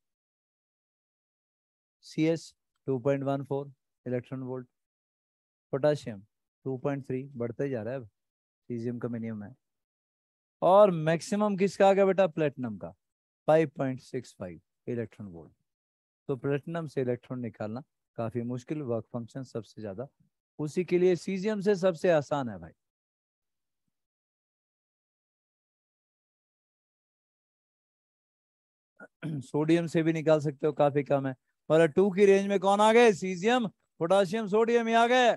C S two point one four electron volt potassium two point three बढ़ते जा रहा है अब सीजियम का मिनिमम है और मैक्सिमम किसका आ गया बेटा प्लेटिनम का five point six five electron volt तो प्लेटिनम से इलेक्ट्रॉन निकालना काफ़ी मुश्किल वर्क फंक्शन सबसे ज़्यादा उसी के लिए सीजियम से सबसे आसान है भाई सोडियम से भी निकाल सकते हो काफी कम है पर टू की रेंज में कौन आ गए सीजियम पोटासियम सोडियम ही आ गए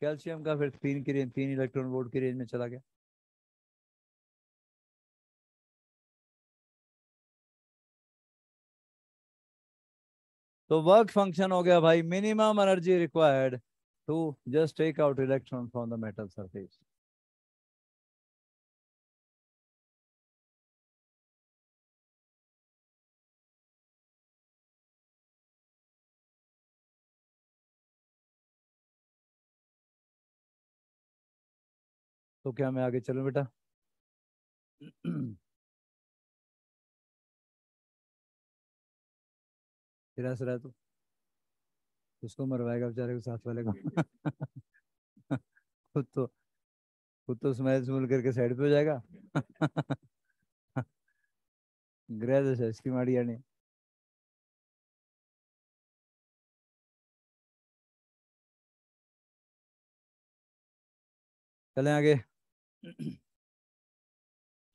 कैल्शियम का फिर तीन की रेंज तीन इलेक्ट्रॉन बोर्ड की रेंज में चला गया तो वर्क फंक्शन हो गया भाई minimum energy required to just take out electron from the metal surface तो क्या मैं आगे चलूं बेटा फिर हंस रहा है तू उसको मरवाएगा बेचारे को साथ वाले को खुद तो खुद तो स्मैल स्मूल करके साइड पे हो जाएगा ग्रह दशा इसकी माड़ी आनी चले आगे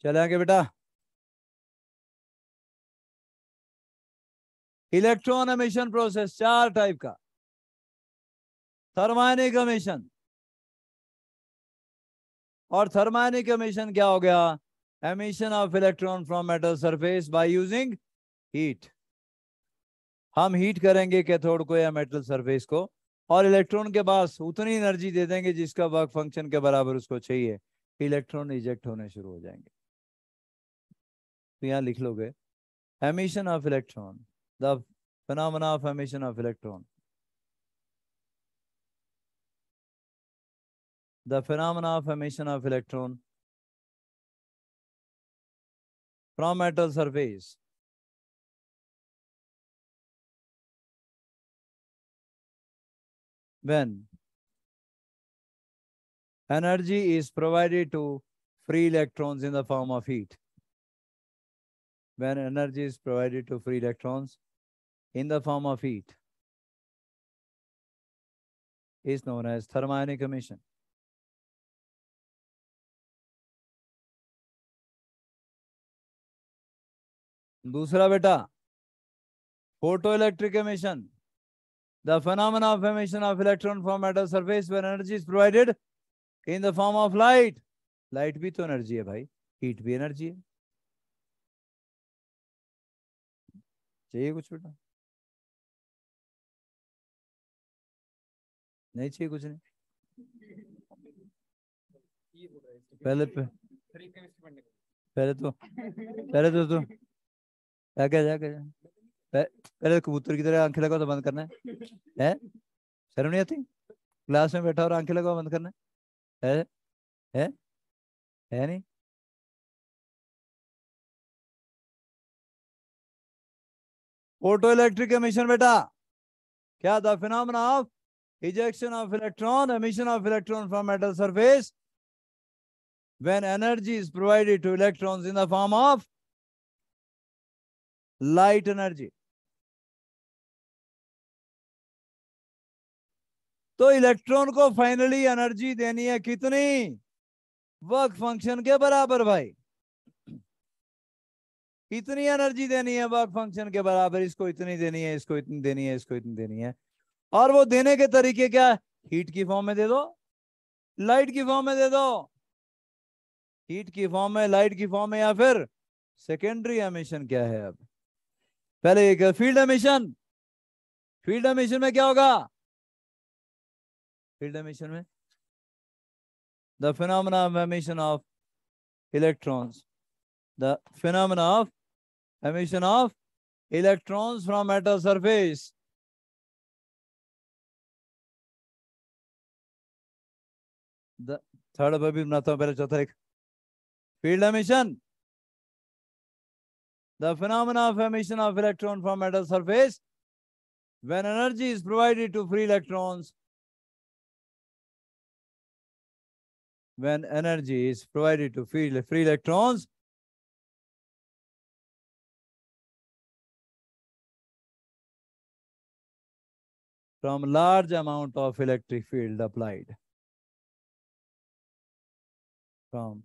चले आगे बेटा इलेक्ट्रॉन एमिशन प्रोसेस चार टाइप का थर्मानिक एमिशन और थर्मानिक एमिशन क्या हो गया emission of electron from metal surface by using heat हम हीट करेंगे कैथोड को या मेटल सरफेस को और इलेक्ट्रॉन के पास उतनी एनर्जी दे देंगे जिसका वर्क फंक्शन के बराबर उसको चाहिए इलेक्ट्रॉन इजेक्ट होने शुरू हो जाएंगे तो यहां लिख लोगे emission of electron the phenomena of emission of electron. The phenomena of emission of electron from metal surface. When energy is provided to free electrons in the form of heat. When energy is provided to free electrons in the form of heat is known as thermionic emission. दूसरा बेटा photo electric emission the phenomena of emission of electron from metal surface where energy is provided in the form of light light भी तो एनर्जी है भाई हीट भी एनर्जी है चाहिए कुछ बेटा नहीं चाहिए कुछ नहीं पहले पहले तो पहले तो तू आगे जा आगे जा पहले कबूतर की तरह आंखें लगाओ तो बंद करना है शर्म नहीं आती क्लास में बैठा और आंखें लगाओ बंद करना है है है, है नहीं फोटो इलेक्ट्रिक एमिशन बेटा क्या था phenomena of ejection of electron, emission of electron from metal surface, when energy is provided to electrons in the form of light energy. तो इलेक्ट्रॉन को फाइनली एनर्जी देनी है कितनी वर्क फंक्शन के बराबर भाई इतनी एनर्जी देनी है वर्क फंक्शन के बराबर इसको इतनी देनी है इसको इतनी देनी है इसको इतनी देनी है और वो देने के तरीके क्या है हीट की फॉर्म में दे दो लाइट की फॉर्म में दे दो हीट की फॉर्म में लाइट की फॉर्म में या फिर सेकेंडरी एमिशन क्या है अब पहले एक फील्ड एमिशन फील्ड एमिशन में क्या होगा फील्ड एमिशन में the phenomena of emission of electrons the phenomena of emission of electrons from metal surface The third Ababim Nathambara Chathak. Field emission. The phenomena of emission of electron from metal surface. When energy is provided to free electrons, when energy is provided to free, free electrons, from large amount of electric field applied. From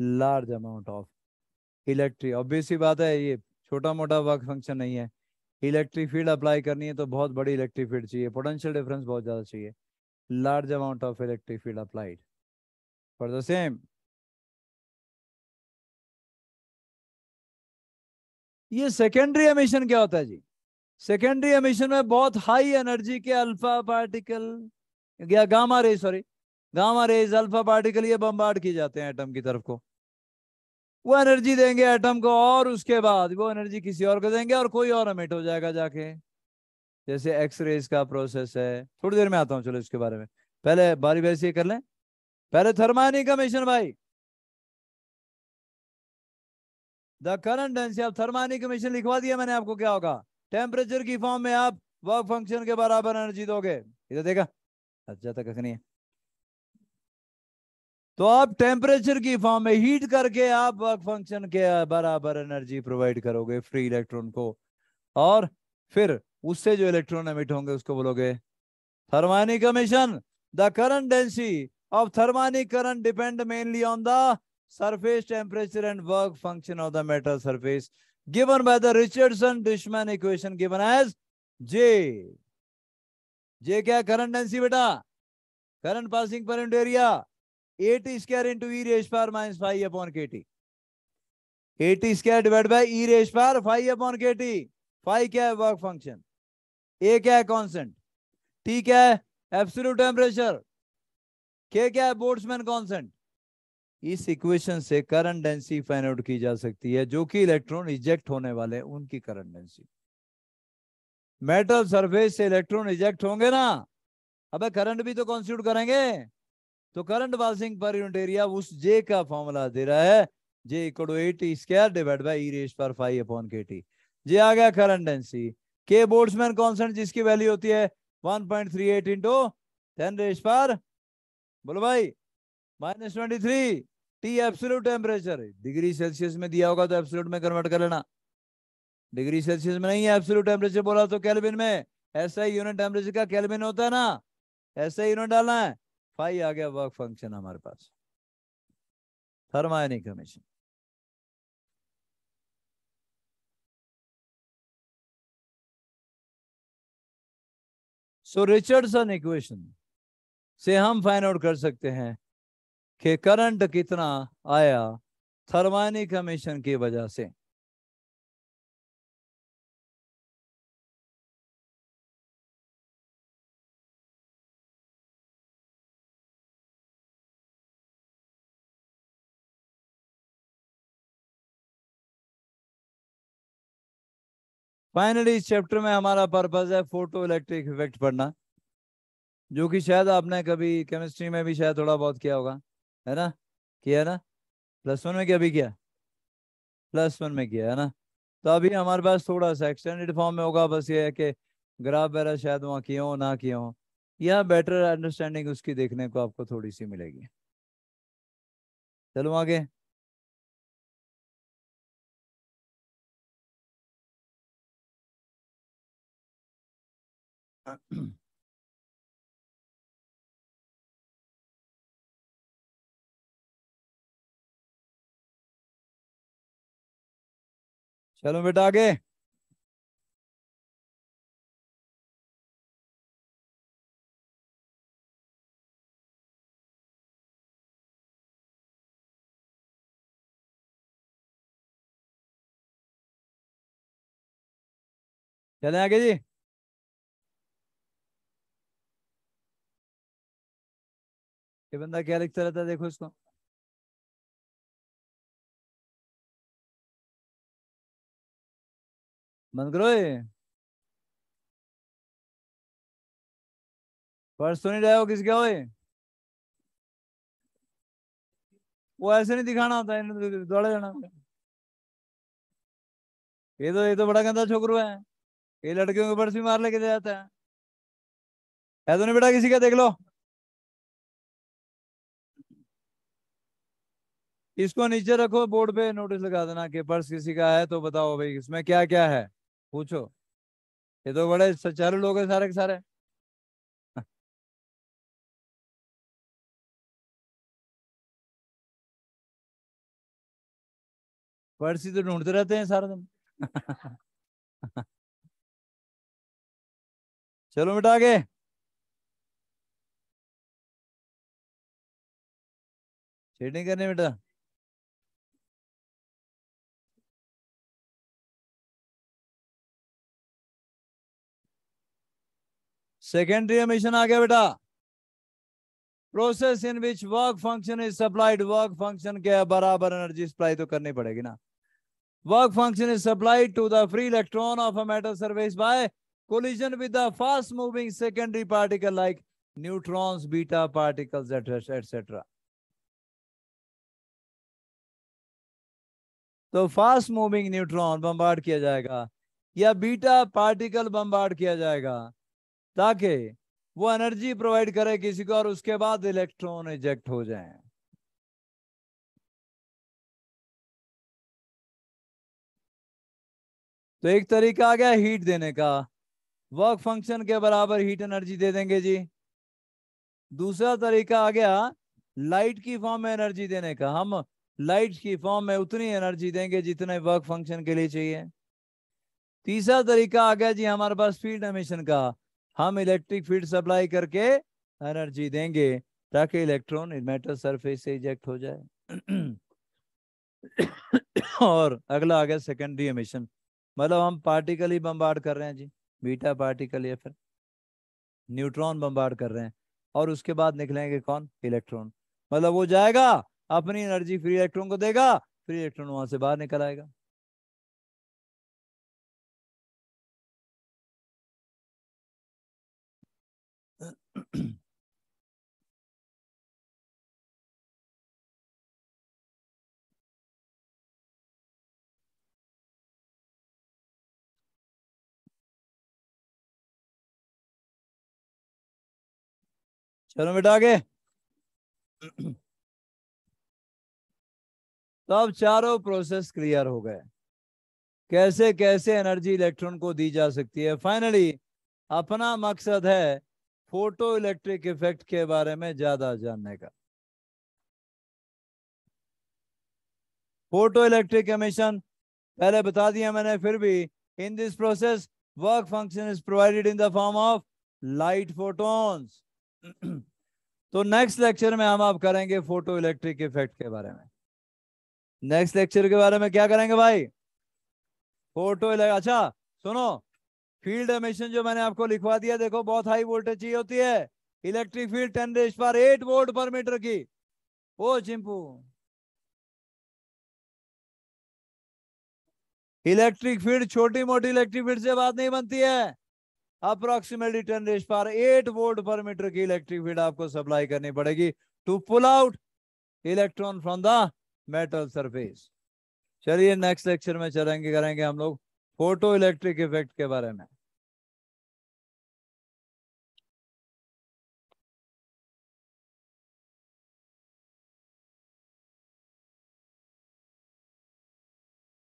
large amount of electric obvious ही बात है ये छोटा मोटा वर्क फंक्शन नहीं है इलेक्ट्रिक फील्ड अप्लाई करनी है तो बहुत बड़ी इलेक्ट्रिक फील्ड चाहिए पोटेंशियल डिफरेंस बहुत ज़्यादा चाहिए large amount of electric field applied for the same ये सेकेंडरी एमिशन क्या होता है जी सेकेंडरी एमिशन में बहुत हाई एनर्जी के अल्फा पार्टिकल या gamma ray sorry gamma rays alpha particle ये बम्बार्ड किए जाते हैं एटम की तरफ को वो एनर्जी देंगे एटम को और उसके बाद वो एनर्जी किसी और को देंगे और कोई और अमिट हो जाएगा जाके जैसे एक्सरेज का प्रोसेस है थोड़ी देर में आता हूँ चलो इसके बारे में पहले बारी बारी से कर लें पहले थर्मानी कमीशन भाई द करंट डेंसिटी आप थर्मानी कमीशन लिखवा दिया मैंने आपको क्या होगा टेम्परेचर की फॉर्म में आप वर्क फंक्शन के बराबर एनर्जी दोगे इधर देखा अच्छा तक नहीं है तो आप टेम्परेचर की फॉर्म में हीट करके आप वर्क फंक्शन के बराबर एनर्जी प्रोवाइड करोगे फ्री इलेक्ट्रॉन को और फिर उससे जो इलेक्ट्रॉन एमिट होंगे उसको बोलोगे thermionic emission the current density of thermionic current depend mainly on the surface temperature and work function of the metal surface given by the Richardson Dushman equation given as J J क्या करंट डेंसिटी बेटा current passing per area AT square into E raise par minus five upon K T AT square divide by E raise power five upon K T five क्या है वर्क फंक्शन ए क्या है कॉन्सेंट टी क्या है टेम्परेचर के क्या है बोर्ड्समैन कॉन्सेंट इस इक्वेशन से करंट डेंसिटी आउट की जा सकती है जो कि इलेक्ट्रॉन इजेक्ट होने वाले उनकी करंट डेंसिटी मेटल सरफेस से इलेक्ट्रॉन रिजेक्ट होंगे ना अबे करंट भी तो कॉन्स्टिट्यूट करेंगे तो current bouncing per unit area उस जे का फॉर्मूला दे रहा है J equal to AT square divide by E raise per five upon K T J आ गया current density K Boltzmann constant जिसकी वैल्यू होती है 1.38 point three eight into ten raise per बोलो भाई minus twenty three T absolute temperature degree Celsius में दिया होगा तो एब्सोल्यूट में कन्वर्ट कर लेना डिग्री सेल्सियस में नहीं है एब्सोल्यूट टेम्परेचर बोला तो कैलविन में ऐसा ही यूनिट टेम्परेचर का कैलविन होता है ना ऐसा ही यूनिट डालना है फाइव आ गया वर्क फंक्शन हमारे पास थर्मायनिक हमेशा सो रिचर्डसन इक्वेशन से हम फाइंड आउट कर सकते हैं कि करंट कितना आया थर्मायनिक कमीशन की वजह से फाइनली इस चैप्टर में हमारा पर्पज है फोटो इलेक्ट्रिक इफेक्ट पढ़ना जो कि शायद आपने कभी केमिस्ट्री में भी शायद थोड़ा बहुत किया होगा है ना किया ना प्लस वन में क्या भी किया प्लस वन में किया है ना तो अभी हमारे पास थोड़ा सा एक्सटेंडेड फॉर्म में होगा बस ये है कि ग्राफ वगैरह शायद वहाँ किए हो ना किए हो यह बेटर अंडरस्टैंडिंग उसकी देखने को आपको थोड़ी सी मिलेगी चलो आगे चलो बेटा आगे चले आगे जी ये बंदा क्या लिखता रहता है देखो इसको बंद करो ये पर्स तो नहीं रहे हो किस हो वो ऐसे नहीं दिखाना होता है तो दौड़े जाना ये तो ये तो बड़ा गंदा छोकर है ये लड़कियों के पर्स भी मार लेके जाता है ऐसा तो नहीं बेटा किसी का देख लो इसको नीचे रखो बोर्ड पे नोटिस लगा देना कि पर्स किसी का है तो बताओ भाई इसमें क्या क्या है पूछो ये तो बड़े सचारू लोग हैं सारे के सारे पर्स ही तो ढूंढते रहते हैं सारा दिन चलो बेटा आगे छेड़नी करने बेटा सेकेंडरी एमिशन आ गया बेटा process in which work function is supplied work function के बराबर एनर्जी सप्लाई तो करनी पड़ेगी ना work function is supplied to the free electron of a metal surface by collision with the fast moving secondary particle like neutrons beta particles etcetera तो फास्ट मूविंग न्यूट्रॉन बम्बार्ड किया जाएगा या बीटा पार्टिकल बम्बार्ड किया जाएगा ताकि वो एनर्जी प्रोवाइड करे किसी को और उसके बाद इलेक्ट्रॉन इजेक्ट हो जाए तो एक तरीका आ गया हीट देने का वर्क फंक्शन के बराबर हीट एनर्जी दे देंगे जी दूसरा तरीका आ गया लाइट की फॉर्म में एनर्जी देने का हम लाइट की फॉर्म में उतनी एनर्जी देंगे जितने वर्क फंक्शन के लिए चाहिए तीसरा तरीका आ गया जी हमारे पास फील्ड एमिशन का हम इलेक्ट्रिक फील्ड सप्लाई करके एनर्जी देंगे ताकि इलेक्ट्रॉन मेटल सरफेस से इजेक्ट हो जाए और अगला आ गया सेकेंडरी एमिशन मतलब हम पार्टिकल ही बम्बार्ड कर रहे हैं जी बीटा पार्टिकल या फिर न्यूट्रॉन बम्बार्ड कर रहे हैं और उसके बाद निकलेंगे कौन इलेक्ट्रॉन मतलब वो जाएगा अपनी एनर्जी फ्री इलेक्ट्रॉन को देगा फ्री इलेक्ट्रॉन वहां से बाहर निकल आएगा चलो बेटा आगे तो अब चारों प्रोसेस क्लियर हो गए कैसे कैसे एनर्जी इलेक्ट्रॉन को दी जा सकती है फाइनली अपना मकसद है फोटो इलेक्ट्रिक इफेक्ट के बारे में ज्यादा जानने का फोटो इलेक्ट्रिक एमिशन पहले बता दिया मैंने फिर भी in this process work function is provided in the form of light photons तो नेक्स्ट लेक्चर में हम आप करेंगे फोटो इलेक्ट्रिक इफेक्ट के बारे में नेक्स्ट लेक्चर के बारे में क्या करेंगे भाई फोटो अच्छा सुनो फील्ड एमिशन जो मैंने आपको लिखवा दिया देखो बहुत हाई वोल्टेज चाहिए होती है इलेक्ट्रिक फील्ड टेन रेस पर एट वोल्ट पर मीटर की ओ चिंपू इलेक्ट्रिक फील्ड छोटी मोटी इलेक्ट्रिक फील्ड से बात नहीं बनती है approximately ten raise per eight volt per metre की इलेक्ट्रिक फील्ड आपको सप्लाई करनी पड़ेगी to pull out electron from the metal surface चलिए नेक्स्ट लेक्चर में चलेंगे करेंगे हम लोग फोटो इलेक्ट्रिक इफेक्ट के बारे में